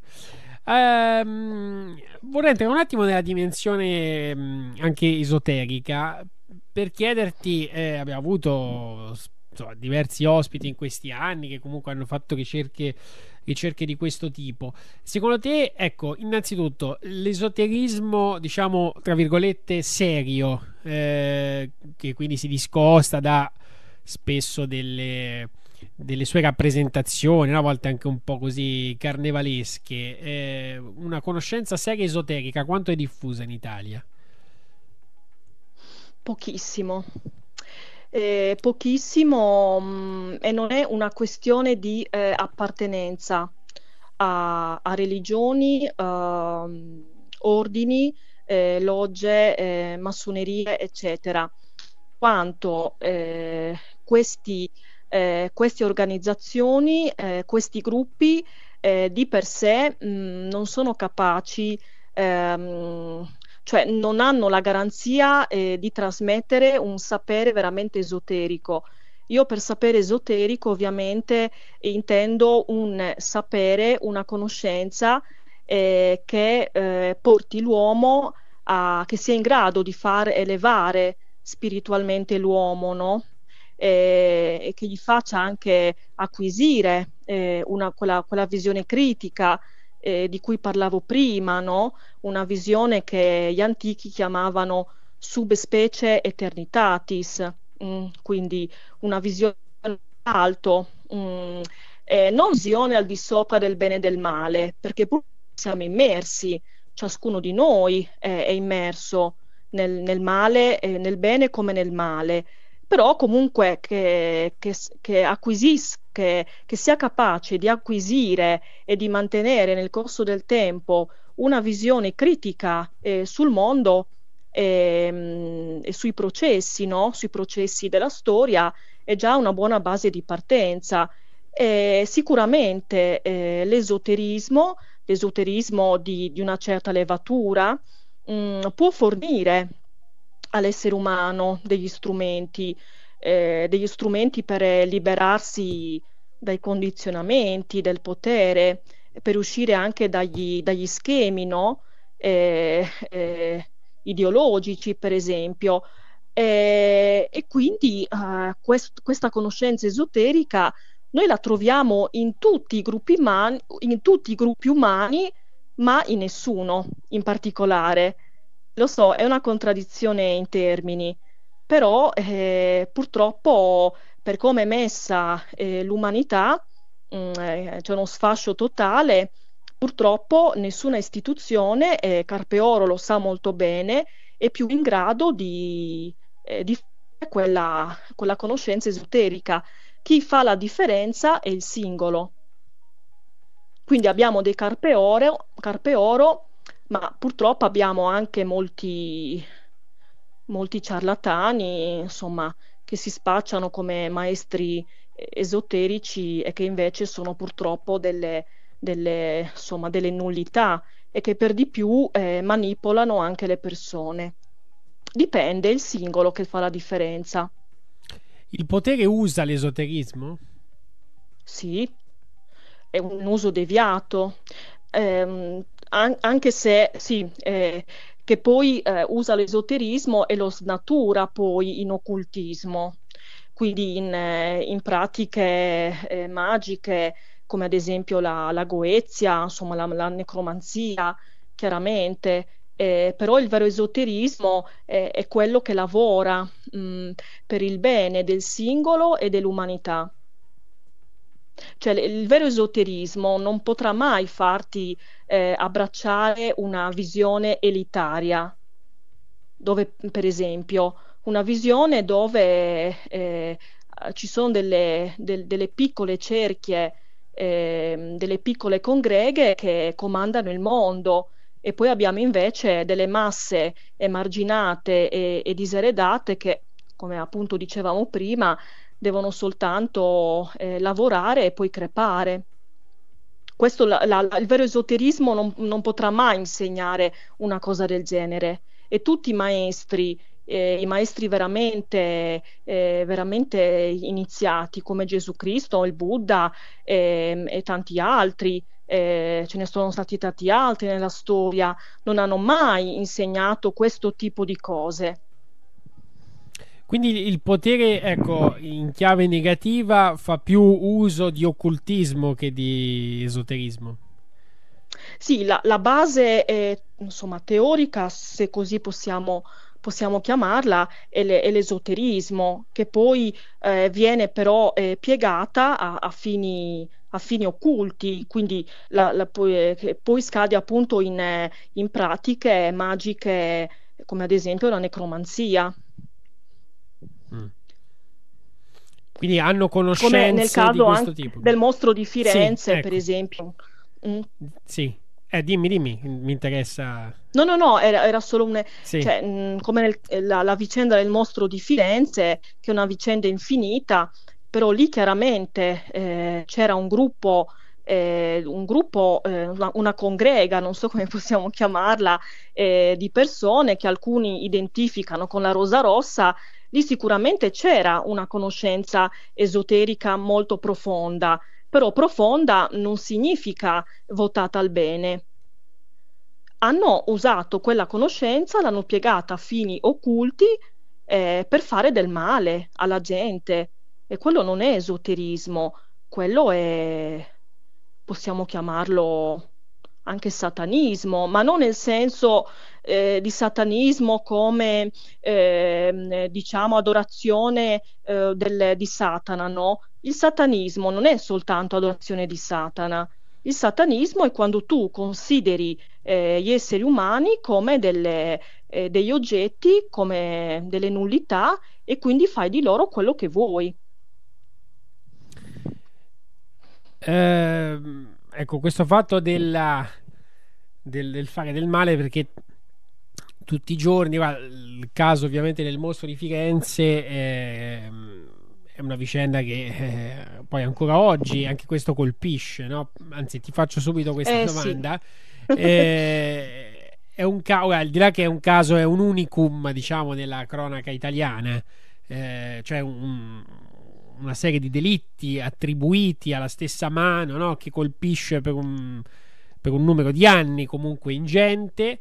Ehm, vorrei entrare un attimo nella dimensione mm, anche esoterica per chiederti, eh, abbiamo avuto insomma, diversi ospiti in questi anni che comunque hanno fatto ricerche ricerche di questo tipo. Secondo te, ecco, innanzitutto l'esoterismo, diciamo, tra virgolette, serio, eh, che quindi si discosta da spesso delle, delle sue rappresentazioni, a volte anche un po' così carnevalesche, eh, una conoscenza seria esoterica, quanto è diffusa in Italia? Pochissimo, eh, pochissimo mh, mm, e non è una questione di eh, appartenenza a, a religioni, uh, ordini, eh, logge, eh, massonerie, eccetera, quanto eh, questi, eh, queste organizzazioni, questi gruppi di per sé mh, mm, non sono capaci ehm, cioè non hanno la garanzia eh, di trasmettere un sapere veramente esoterico. Io per sapere esoterico ovviamente intendo un sapere, una conoscenza eh, che eh, porti l'uomo a, che sia in grado di far elevare spiritualmente l'uomo, no? Eh, e, che gli faccia anche acquisire eh, una, quella, quella, visione critica eh, di cui parlavo prima, no? una visione che gli antichi chiamavano subspecie eternitatis, mh, mm, quindi una visione alto, mh, mm, eh, non visione al di sopra del bene e del male, perché purtroppo siamo immersi, ciascuno di noi eh, è immerso nel, nel male, nel bene come nel male, però comunque che, che, che acquisisca che, che sia capace di acquisire e di mantenere nel corso del tempo una visione critica eh, sul mondo e, ehm, e sui processi, no? sui processi della storia, è già una buona base di partenza. E sicuramente eh, l'esoterismo, l'esoterismo di, di, una certa levatura, mh, mm, può fornire all'essere umano degli strumenti eh, degli strumenti per eh, liberarsi dai condizionamenti, del potere, per uscire anche dagli, dagli schemi no? eh, eh, ideologici, per esempio. Eh, e quindi eh, quest- questa conoscenza esoterica noi la troviamo in tutti, i gruppi man- in tutti i gruppi umani, ma in nessuno in particolare. Lo so, è una contraddizione in termini, però eh, purtroppo per come è messa eh, l'umanità mm, eh, c'è cioè uno sfascio totale, purtroppo nessuna istituzione, eh, Carpeoro lo sa molto bene, è più in grado di, eh, di fare quella, quella conoscenza esoterica. Chi fa la differenza è il singolo. Quindi abbiamo dei Carpeoro, Carpeoro ma purtroppo abbiamo anche molti molti ciarlatani, insomma, che si spacciano come maestri eh, esoterici e che invece sono purtroppo delle, delle, insomma, delle nullità e che per di più eh, manipolano anche le persone. Dipende, il singolo che fa la differenza. Il potere usa l'esoterismo? Sì, è un uso deviato. Eh, an- anche se sì, eh, che poi eh, usa l'esoterismo e lo snatura poi in occultismo, quindi in, eh, in pratiche eh, magiche come ad esempio la, la goezia, insomma la, la necromanzia, chiaramente, eh, però il vero esoterismo è, eh, è quello che lavora mh, mm, per il bene del singolo e dell'umanità. Cioè il vero esoterismo non potrà mai farti eh, abbracciare una visione elitaria, dove per esempio una visione dove eh, ci sono delle, del, delle piccole cerchie, eh, delle piccole congreghe che comandano il mondo e poi abbiamo invece delle masse emarginate e, e diseredate che, come appunto dicevamo prima, devono soltanto eh, lavorare e poi crepare. Questo la, la, il vero esoterismo non, non, potrà mai insegnare una cosa del genere e tutti i maestri, eh, i maestri veramente, eh, veramente, iniziati come Gesù Cristo, il Buddha ehm, e tanti altri, eh, ce ne sono stati tanti altri nella storia, non hanno mai insegnato questo tipo di cose. Quindi il potere, ecco, in chiave negativa fa più uso di occultismo che di esoterismo. Sì, la, la base è, insomma, teorica, se così possiamo, possiamo chiamarla, è, le, è, l'esoterismo, che poi eh, viene però eh, piegata a, a fini a fini occulti, quindi la, la, poi, eh, poi, scade appunto in, eh, in pratiche magiche come ad esempio la necromanzia. Mm. Quindi hanno conoscenza Come nel caso del mostro di Firenze, sì, ecco. per esempio. Mm. Sì, eh, dimmi, dimmi, mi interessa. No, no, no, era, era solo un... Sì. Cioè, mm, come nel, eh, la, la, vicenda del mostro di Firenze, che è una vicenda infinita, però lì chiaramente eh, c'era un gruppo, eh, un gruppo eh, una, una, congrega, non so come (laughs) possiamo chiamarla, eh, di persone che alcuni identificano con la Rosa Rossa lì sicuramente c'era una conoscenza esoterica molto profonda, però profonda non significa votata al bene. Hanno usato quella conoscenza, l'hanno piegata a fini occulti eh, per fare del male alla gente. E quello non è esoterismo, quello è, possiamo chiamarlo anche satanismo, ma non nel senso eh, di satanismo come eh, diciamo adorazione eh, del, di Satana, no? Il satanismo non è soltanto adorazione di Satana. Il satanismo è quando tu consideri eh, gli esseri umani come delle, eh, degli oggetti, come delle nullità e quindi fai di loro quello che vuoi. Ehm ecco, questo fatto della, del, del, fare del male perché tutti i giorni, il caso ovviamente del mostro di Firenze è, ehm, è una vicenda che eh, poi ancora oggi anche questo colpisce, no? anzi ti faccio subito questa eh, domanda. Sì. Eh, è un caso, al di là che è un caso, è un unicum diciamo nella cronaca italiana, eh, cioè un, una serie di delitti attribuiti alla stessa mano no? che colpisce per un, per un, numero di anni comunque ingente,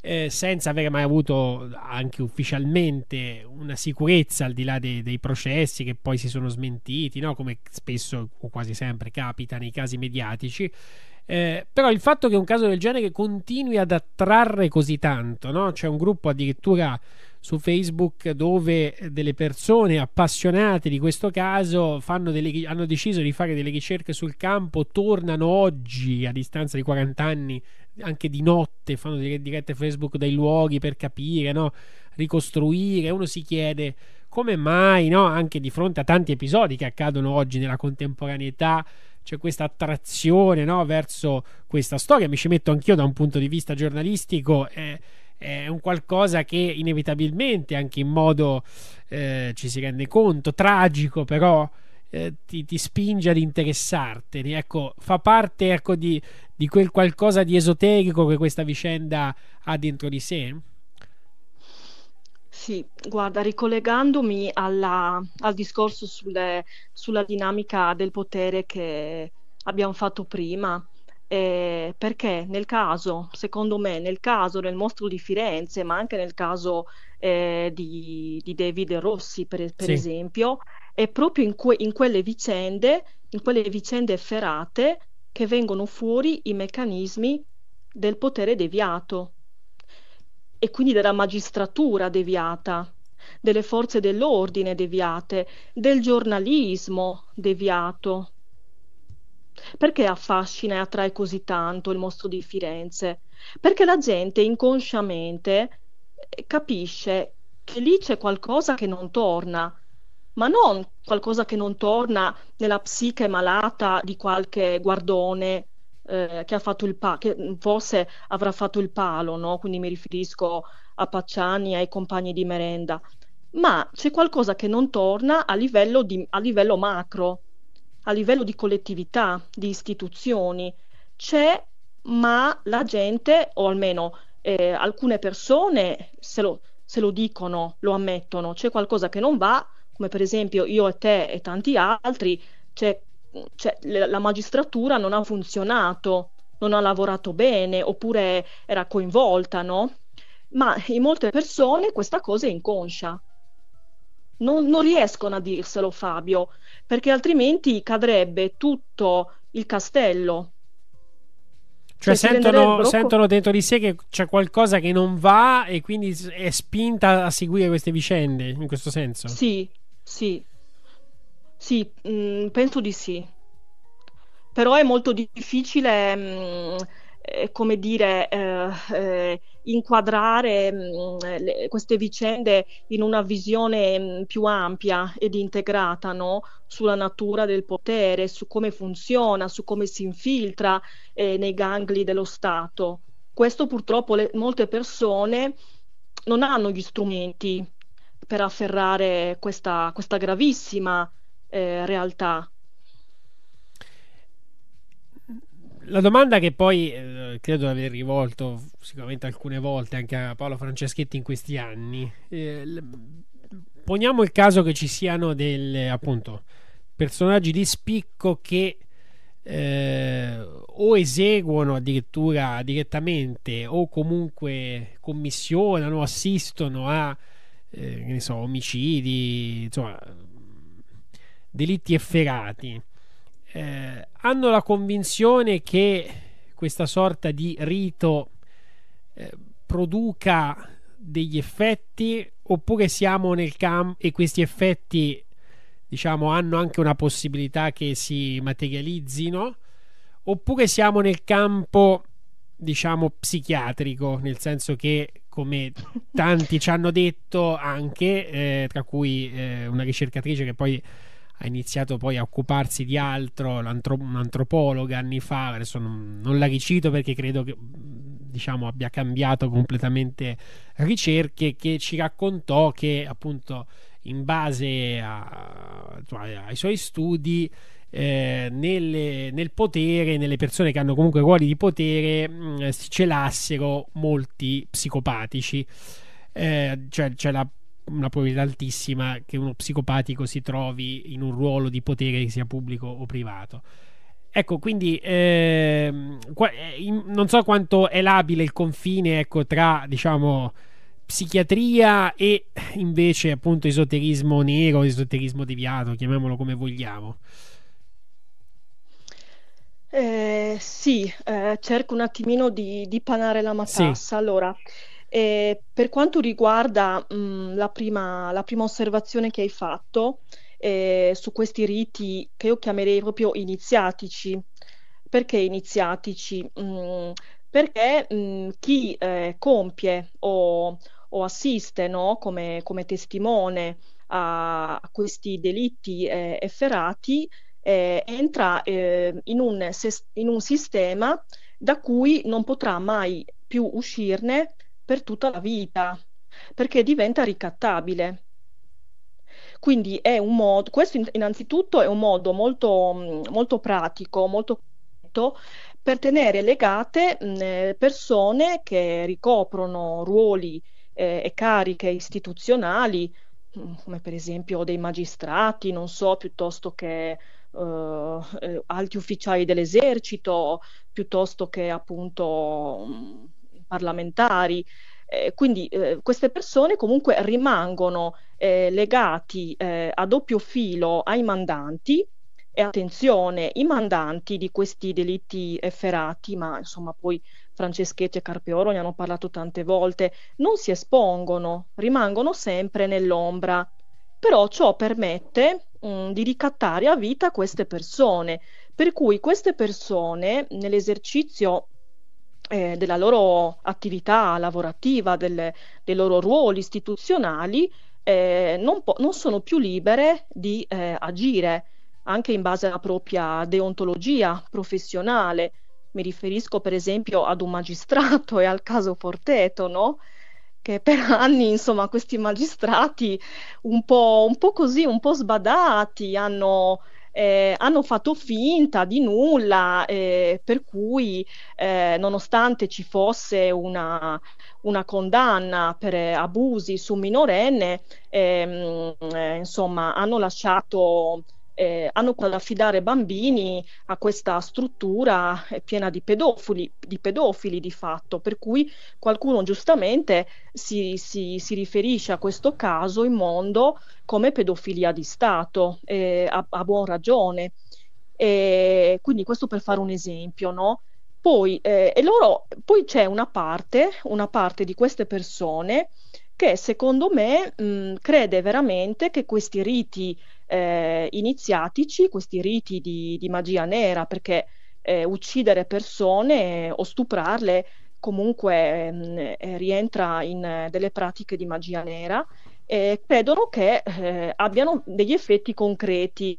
eh, senza avere mai avuto anche ufficialmente una sicurezza al di là dei, dei processi che poi si sono smentiti, no? come spesso o quasi sempre capita nei casi mediatici. Eh, però il fatto che un caso del genere continui ad attrarre così tanto, no? c'è un gruppo addirittura su Facebook dove delle persone appassionate di questo caso delle, hanno deciso di fare delle ricerche sul campo, tornano oggi a distanza di 40 anni anche di notte, fanno delle dirette Facebook dai luoghi per capire, no? ricostruire, uno si chiede come mai no? anche di fronte a tanti episodi che accadono oggi nella contemporaneità c'è questa attrazione no? verso questa storia, mi ci metto anch'io da un punto di vista giornalistico. Eh, è un qualcosa che inevitabilmente, anche in modo eh, ci si rende conto, tragico però. Eh, ti, ti, spinge ad interessartene, ecco, fa parte ecco, di, di quel qualcosa di esoterico che questa vicenda ha dentro di sé? Sì, guarda, ricollegandomi alla, al discorso sulle, sulla dinamica del potere che abbiamo fatto prima, eh, perché nel caso, secondo me, nel caso del mostro di Firenze, ma anche nel caso eh, di, di, David Rossi, per, per sì. esempio, è proprio in, que- in, quelle vicende, in quelle vicende ferate, che vengono fuori i meccanismi del potere deviato e quindi della magistratura deviata, delle forze dell'ordine deviate, del giornalismo deviato perché affascina e attrae così tanto il mostro di Firenze? Perché la gente inconsciamente eh, capisce che lì c'è qualcosa che non torna, ma non qualcosa che non torna nella psiche malata di qualche guardone eh, che ha fatto il palo, che mm, forse avrà fatto il palo, no? quindi mi riferisco a Pacciani e ai compagni di merenda, ma c'è qualcosa che non torna a livello, di, a livello macro a livello di collettività, di istituzioni, c'è, ma la gente, o almeno eh, alcune persone, se lo, se lo dicono, lo ammettono, c'è qualcosa che non va, come per esempio io e te e tanti altri, c'è cioè, la magistratura non ha funzionato, non ha lavorato bene oppure era coinvolta, no? Ma in molte persone questa cosa è inconscia non, non riescono a dirselo Fabio, perché altrimenti cadrebbe tutto il castello. Cioè, cioè sentono, sentono, dentro di sé che c'è qualcosa che non va e quindi è spinta a seguire queste vicende, in questo senso? Sì, sì, sì, mh, mm, penso di sì. Però è molto difficile, mh, mm, eh, come dire, eh, eh, inquadrare mh, mm, le, queste vicende in una visione mh, mm, più ampia ed integrata no? sulla natura del potere, su come funziona, su come si infiltra eh, nei gangli dello Stato. Questo purtroppo le, molte persone non hanno gli strumenti per afferrare questa, questa gravissima eh, realtà. la domanda che poi eh, credo di aver rivolto sicuramente alcune volte anche a Paolo Franceschetti in questi anni, eh, poniamo il caso che ci siano delle, appunto, personaggi di spicco che eh, o eseguono addirittura direttamente o comunque commissionano, assistono a eh, so, omicidi, insomma, delitti efferati eh, hanno la convinzione che questa sorta di rito eh, produca degli effetti oppure siamo nel campo e questi effetti diciamo hanno anche una possibilità che si materializzino oppure siamo nel campo diciamo psichiatrico nel senso che come tanti ci hanno detto anche eh, tra cui eh, una ricercatrice che poi ha iniziato poi a occuparsi di altro, un'antropologa anni fa, adesso non, non la ricito perché credo che diciamo, abbia cambiato completamente ricerche, che ci raccontò che appunto in base a, cioè, ai suoi studi eh, nelle, nel potere, nelle persone che hanno comunque ruoli di potere, mh, mm, si celassero molti psicopatici. Eh, cioè, c'è la una probabilità altissima che uno psicopatico si trovi in un ruolo di potere sia pubblico o privato. Ecco, quindi ehm, eh, non so quanto è labile il confine ecco, tra, diciamo, psichiatria e invece appunto esoterismo nero, esoterismo deviato, chiamiamolo come vogliamo. Eh, sì, eh, cerco un attimino di, di panare la matassa. Sì. Allora, eh, per quanto riguarda mh, la, prima, la, prima, osservazione che hai fatto eh, su questi riti che io chiamerei proprio iniziatici, perché iniziatici? Mh, perché mh, chi eh, compie o, o assiste no? come, come, testimone a questi delitti eh, efferati eh, entra eh, in un, in un sistema da cui non potrà mai più uscirne per tutta la vita, perché diventa ricattabile. Quindi è un modo, questo innanzitutto è un modo molto, mm, molto pratico, molto per tenere legate mm, eh, persone che ricoprono ruoli eh, e cariche istituzionali, mm, come per esempio dei magistrati, non so, piuttosto che Uh, alti ufficiali dell'esercito piuttosto che appunto um, parlamentari. Eh, quindi eh, queste persone comunque rimangono eh, legati eh, a doppio filo ai mandanti e attenzione, i mandanti di questi delitti efferati, ma insomma poi Franceschetti e Carpeoro ne hanno parlato tante volte, non si espongono, rimangono sempre nell'ombra. Però ciò permette mh, mm, di ricattare a vita queste persone, per cui queste persone nell'esercizio eh, della loro attività lavorativa, delle, dei loro ruoli istituzionali, eh, non, po- non, sono più libere di eh, agire anche in base alla propria deontologia professionale. Mi riferisco per esempio ad un magistrato e al caso Forteto, no? che per (laughs) anni insomma, questi magistrati un po', un po' così, un po' sbadati hanno eh, hanno fatto finta di nulla, eh, per cui eh, nonostante ci fosse una, una condanna per eh, abusi su minorenne, ehm, eh, insomma, hanno lasciato eh, hanno cominciato ad affidare bambini a questa struttura eh, piena di pedofili, di pedofili di fatto, per cui qualcuno giustamente si, si, si riferisce a questo caso immondo come pedofilia di Stato, eh, a, a, buon ragione. E quindi questo per fare un esempio, no? Poi, eh, e loro, poi c'è una parte, una parte di queste persone che secondo me mh, crede veramente che questi riti eh, iniziatici, questi riti di, di magia nera, perché eh, uccidere persone o stuprarle comunque mh, mm, eh, rientra in eh, delle pratiche di magia nera e credono che eh, abbiano degli effetti concreti.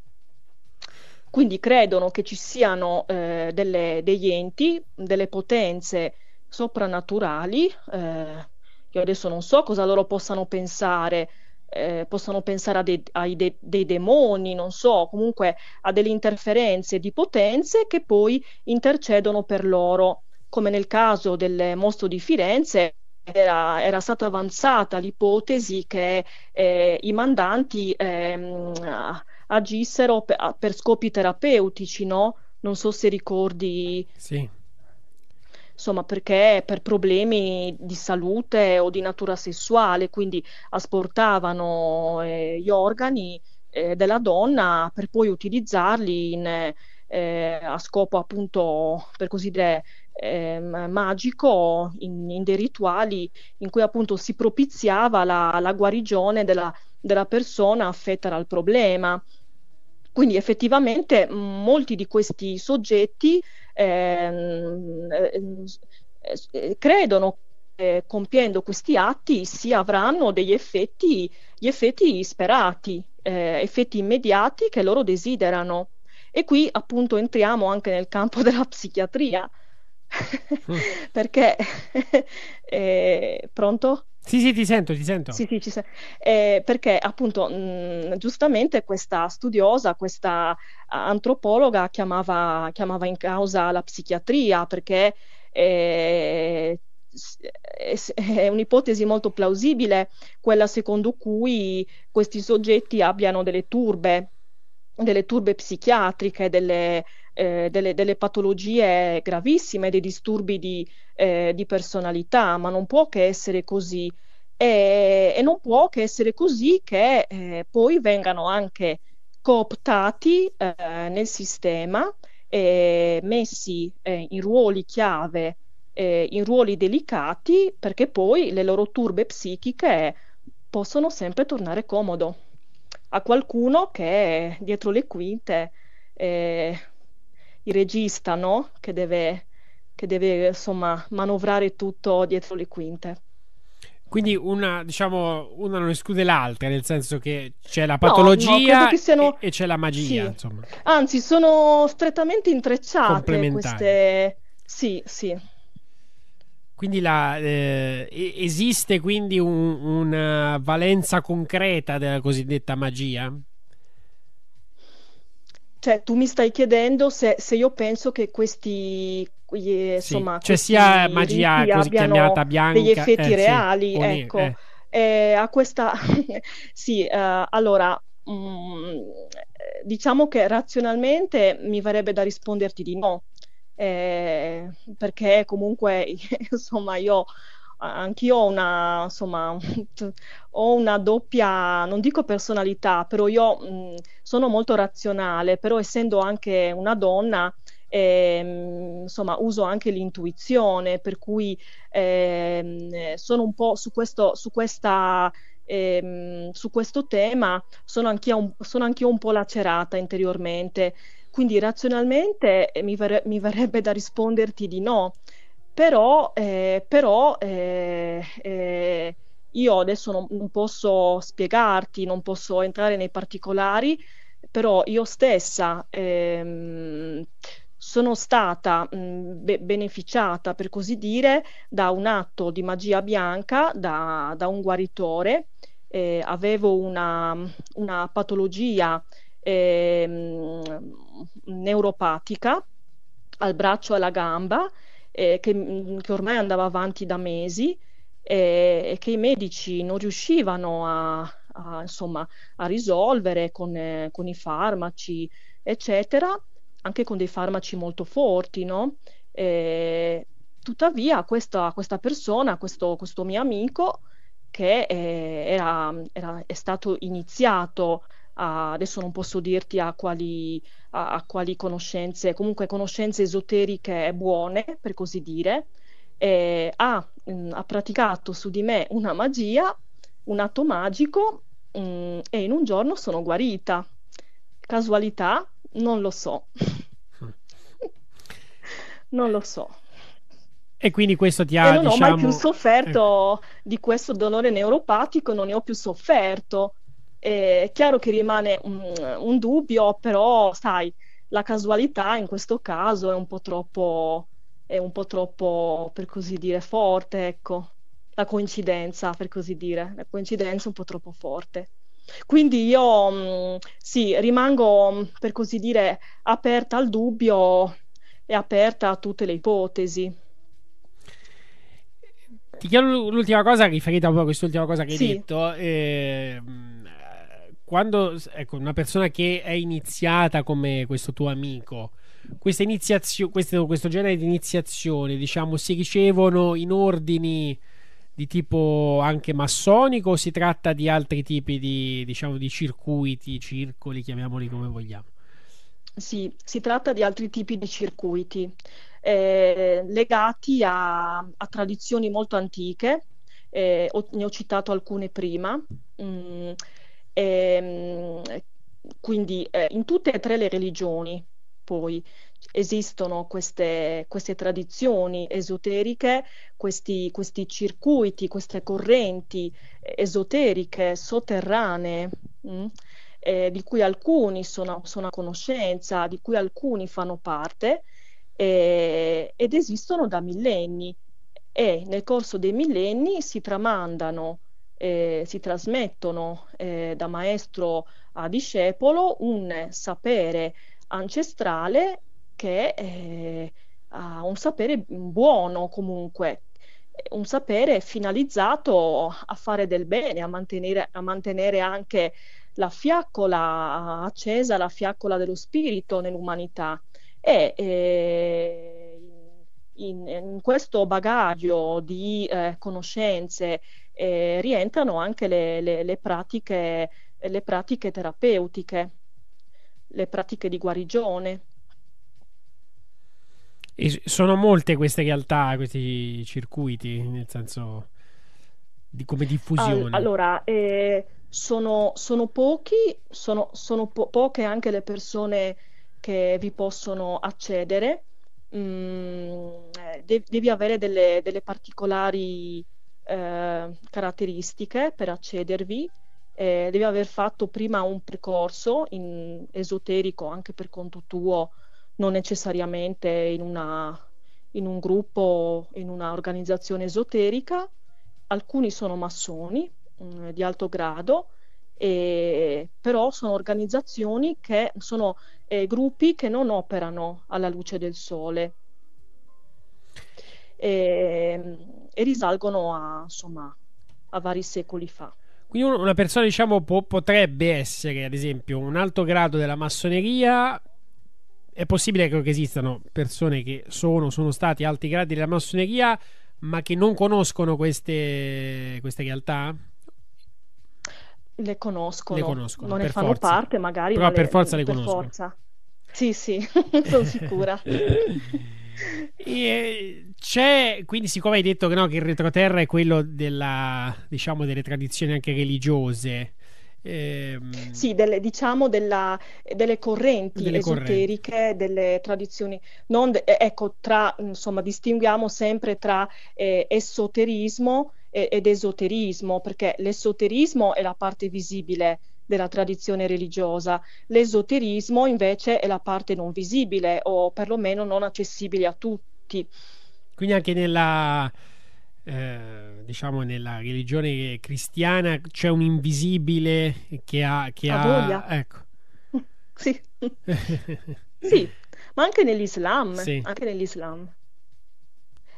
Quindi credono che ci siano eh, delle, degli enti, delle potenze soprannaturali, eh, io adesso non so cosa loro possano pensare, eh, possono pensare a, dei, a de, dei demoni, non so, comunque a delle interferenze di potenze che poi intercedono per loro, come nel caso del mostro di Firenze. Era, era stata avanzata l'ipotesi che eh, i mandanti ehm, agissero per, per, scopi terapeutici, no? Non so se ricordi sì insomma perché per problemi di salute o di natura sessuale, quindi asportavano eh, gli organi eh, della donna per poi utilizzarli in, eh, a scopo appunto, per così dire, ehm, magico in, in, dei rituali in cui appunto si propiziava la, la guarigione della, della persona affetta dal problema. Quindi effettivamente molti di questi soggetti Ehm, eh, credono che compiendo questi atti si avranno degli effetti, effetti sperati, eh, effetti immediati che loro desiderano. E qui appunto entriamo anche nel campo (laughs) della psichiatria. Mm. (laughs) perché (laughs) eh, pronto? Sì, sì, ti sento, ti sento. Sì, sì, se- eh, perché appunto, mh, mhmm, giustamente questa studiosa, questa antropologa chiamava, chiamava in causa la psichiatria perché eh, è un'ipotesi molto plausibile quella secondo cui questi soggetti abbiano delle turbe, delle turbe psichiatriche, delle, eh, delle, delle, patologie gravissime, dei disturbi di, eh, di, personalità, ma non può che essere così. E, e non può che essere così che eh, poi vengano anche cooptati eh, nel sistema, messi eh, in ruoli chiave, eh, in ruoli delicati, perché poi le loro turbe psichiche possono sempre tornare comodo a qualcuno che dietro le quinte eh, il regista, no? Che deve, che deve insomma manovrare tutto dietro le quinte. Quindi una, diciamo, una non esclude l'altra, nel senso che c'è la patologia no, no, siano... e, e, c'è la magia. Sì. Anzi, sono strettamente intrecciate queste... Sì, sì. Quindi la, eh, esiste quindi un, una valenza concreta della cosiddetta magia? Cioè, tu mi stai chiedendo se, se io penso che questi, insomma, sì, cioè sia magia così chiamata bianca degli effetti eh, reali, sì, ecco. Eh. Eh, a questa (laughs) sì, eh, allora mm, diciamo che razionalmente mi verrebbe da risponderti di no, eh, perché comunque (laughs) insomma io anch'io ho una, insomma, (laughs) ho una doppia, non dico personalità, però io mh, mm, sono molto razionale, però essendo anche una donna, eh, insomma, uso anche l'intuizione, per cui eh, sono un po' su questo, su questa, eh, su questo tema, sono anch'io, un, sono anch'io un po' lacerata interiormente. Quindi razionalmente eh, mi, ver- mi verrebbe da risponderti di no, però, eh, però eh, io adesso non, non, posso spiegarti, non posso entrare nei particolari, però io stessa ehm, sono stata mh, be- beneficiata, per così dire, da un atto di magia bianca, da, da un guaritore. Eh, avevo una, una patologia ehm, neuropatica al braccio e alla gamba, eh, che, che, ormai andava avanti da mesi eh, e che i medici non riuscivano a, a, insomma, a risolvere con, eh, con, i farmaci, eccetera, anche con dei farmaci molto forti, no? E, tuttavia questa, questa persona, questo, questo, mio amico, che eh, era, era, è stato iniziato a, adesso non posso dirti a quali, a, a quali, conoscenze, comunque conoscenze esoteriche buone, per così dire, eh, ha, mh, mm, ha, praticato su di me una magia, un atto magico mm, e in un giorno sono guarita. Casualità? Non lo so. (laughs) non lo so. E quindi questo ti ha... E non diciamo... ho mai diciamo, più sofferto eh. di questo dolore neuropatico, non ne ho più sofferto. È chiaro che rimane un, un dubbio, però sai, la casualità in questo caso è un po' troppo, è un po troppo per così dire, forte, ecco la coincidenza, per così dire, la coincidenza un po' troppo forte. Quindi io mm, sì, rimango, mm, per così dire, aperta al dubbio e aperta a tutte le ipotesi. Ti chiedo l'ultima cosa riferita proprio a quest'ultima cosa che hai detto. Eh, quando ecco, una persona che è iniziata come questo tuo amico, questa iniziazio- questo, questo genere di iniziazione, diciamo, si ricevono in ordini di tipo anche massonico o si tratta di altri tipi di, diciamo, di circuiti, circoli, chiamiamoli come vogliamo? Sì, si tratta di altri tipi di circuiti eh, legati a, a, tradizioni molto antiche, eh, ho, ne ho citato alcune prima, mm, e, ehm, quindi eh, in tutte e tre le religioni poi esistono queste, queste, tradizioni esoteriche, questi, questi, circuiti, queste correnti eh, esoteriche, sotterranee, mh, mm, eh, di cui alcuni sono, sono, a conoscenza, di cui alcuni fanno parte eh, ed esistono da millenni e nel corso dei millenni si tramandano, eh, si trasmettono eh, da maestro a discepolo un sapere ancestrale che eh, ha un sapere buono comunque, un sapere finalizzato a fare del bene, a mantenere, a mantenere anche la fiaccola accesa, la fiaccola dello spirito nell'umanità. E eh, in, in, questo bagaglio di eh, conoscenze eh, rientrano anche le, le, le, pratiche, le pratiche terapeutiche, le pratiche di guarigione. E sono molte queste realtà, questi circuiti, nel senso di come diffusione. allora, eh, sono, sono, pochi, sono, sono po- poche anche le persone che vi possono accedere. Mm, eh, de- devi avere delle, delle particolari eh, caratteristiche per accedervi. Eh, devi aver fatto prima un percorso in esoterico anche per conto tuo non necessariamente in, una, in un gruppo, in un'organizzazione esoterica, alcuni sono massoni mh, mm, di alto grado, e, però sono organizzazioni che sono eh, gruppi che non operano alla luce del sole e, e risalgono a, insomma, a, vari secoli fa. Quindi una persona diciamo, po- potrebbe essere ad esempio un alto grado della massoneria è possibile che esistano persone che sono, sono stati alti gradi della massoneria, ma che non conoscono queste, queste realtà? Le conoscono, le conoscono non ne fanno forza. parte magari, però ma per le, forza le per conoscono. Forza. Sì, sì, (laughs) sono sicura. (laughs) E c'è, quindi, siccome hai detto che, no, che il retroterra è quello della, diciamo, delle tradizioni anche religiose, Ehm... Sì, delle, diciamo della, delle correnti delle esoteriche, correnti. delle tradizioni. De- ecco, tra, insomma, distinguiamo sempre tra eh, esoterismo e- ed esoterismo, perché l'esoterismo è la parte visibile della tradizione religiosa. L'esoterismo invece è la parte non visibile o perlomeno non accessibile a tutti. Quindi anche nella eh, diciamo nella religione cristiana c'è un invisibile che ha, che ha ecco. (laughs) sì. (laughs) sì. ma anche nell'Islam, sì. anche nell'Islam.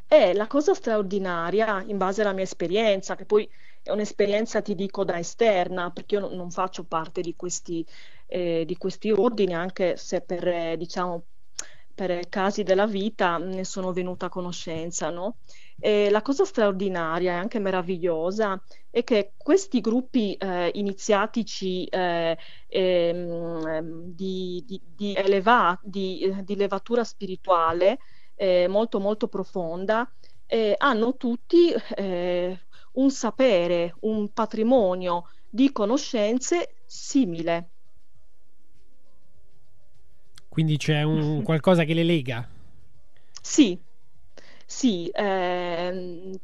è la cosa straordinaria, in base alla mia esperienza, che poi è un'esperienza, ti dico, da esterna, perché io non faccio parte di questi, eh, di questi ordini, anche se per, eh, diciamo, per casi della vita mm, ne sono venuta a conoscenza, no? E la cosa straordinaria e anche meravigliosa è che questi gruppi eh, iniziatici eh, ehm, di, di, di, eleva, di, eh, levatura spirituale eh, molto molto profonda eh, hanno tutti eh, un sapere, un patrimonio di conoscenze simile. Quindi c'è un, mm-hmm. qualcosa che le lega? Sì, sì, ehm,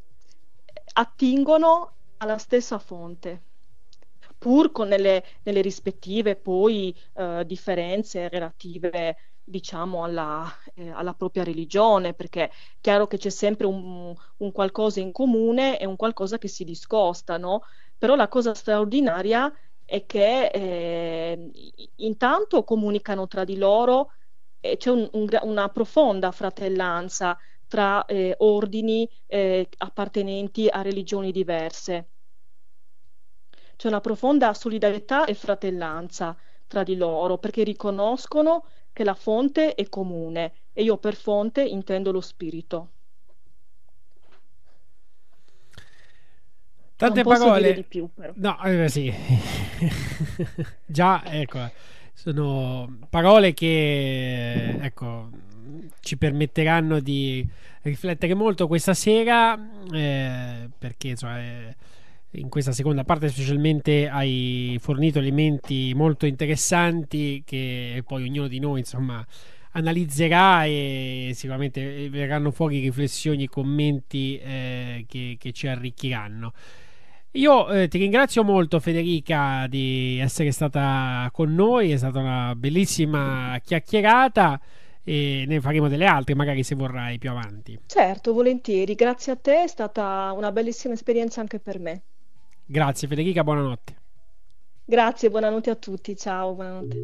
attingono alla stessa fonte, pur con nelle, nelle rispettive poi eh, differenze relative diciamo alla, eh, alla, propria religione, perché è chiaro che c'è sempre un, un, qualcosa in comune e un qualcosa che si discosta, no? Però la cosa straordinaria è è che eh, intanto comunicano tra di loro, e c'è un, un, una profonda fratellanza tra eh, ordini eh, appartenenti a religioni diverse. C'è una profonda solidarietà e fratellanza tra di loro perché riconoscono che la fonte è comune e io per fonte intendo lo spirito. Tante parole. di più, però. No, eh, sì. Già, ecco, sono parole che, ecco, ci permetteranno di riflettere molto questa sera, eh, perché, insomma... Eh, in questa seconda parte specialmente hai fornito elementi molto interessanti che poi ognuno di noi insomma analizzerà e sicuramente verranno fuori riflessioni e commenti eh, che, che ci arricchiranno. Io eh, ti ringrazio molto Federica di essere stata con noi, è stata una bellissima chiacchierata e ne faremo delle altre magari se vorrai più avanti. Certo, volentieri, grazie a te, è stata una bellissima esperienza anche per me. Grazie Federica, buonanotte. Grazie, buonanotte a tutti, ciao, buonanotte.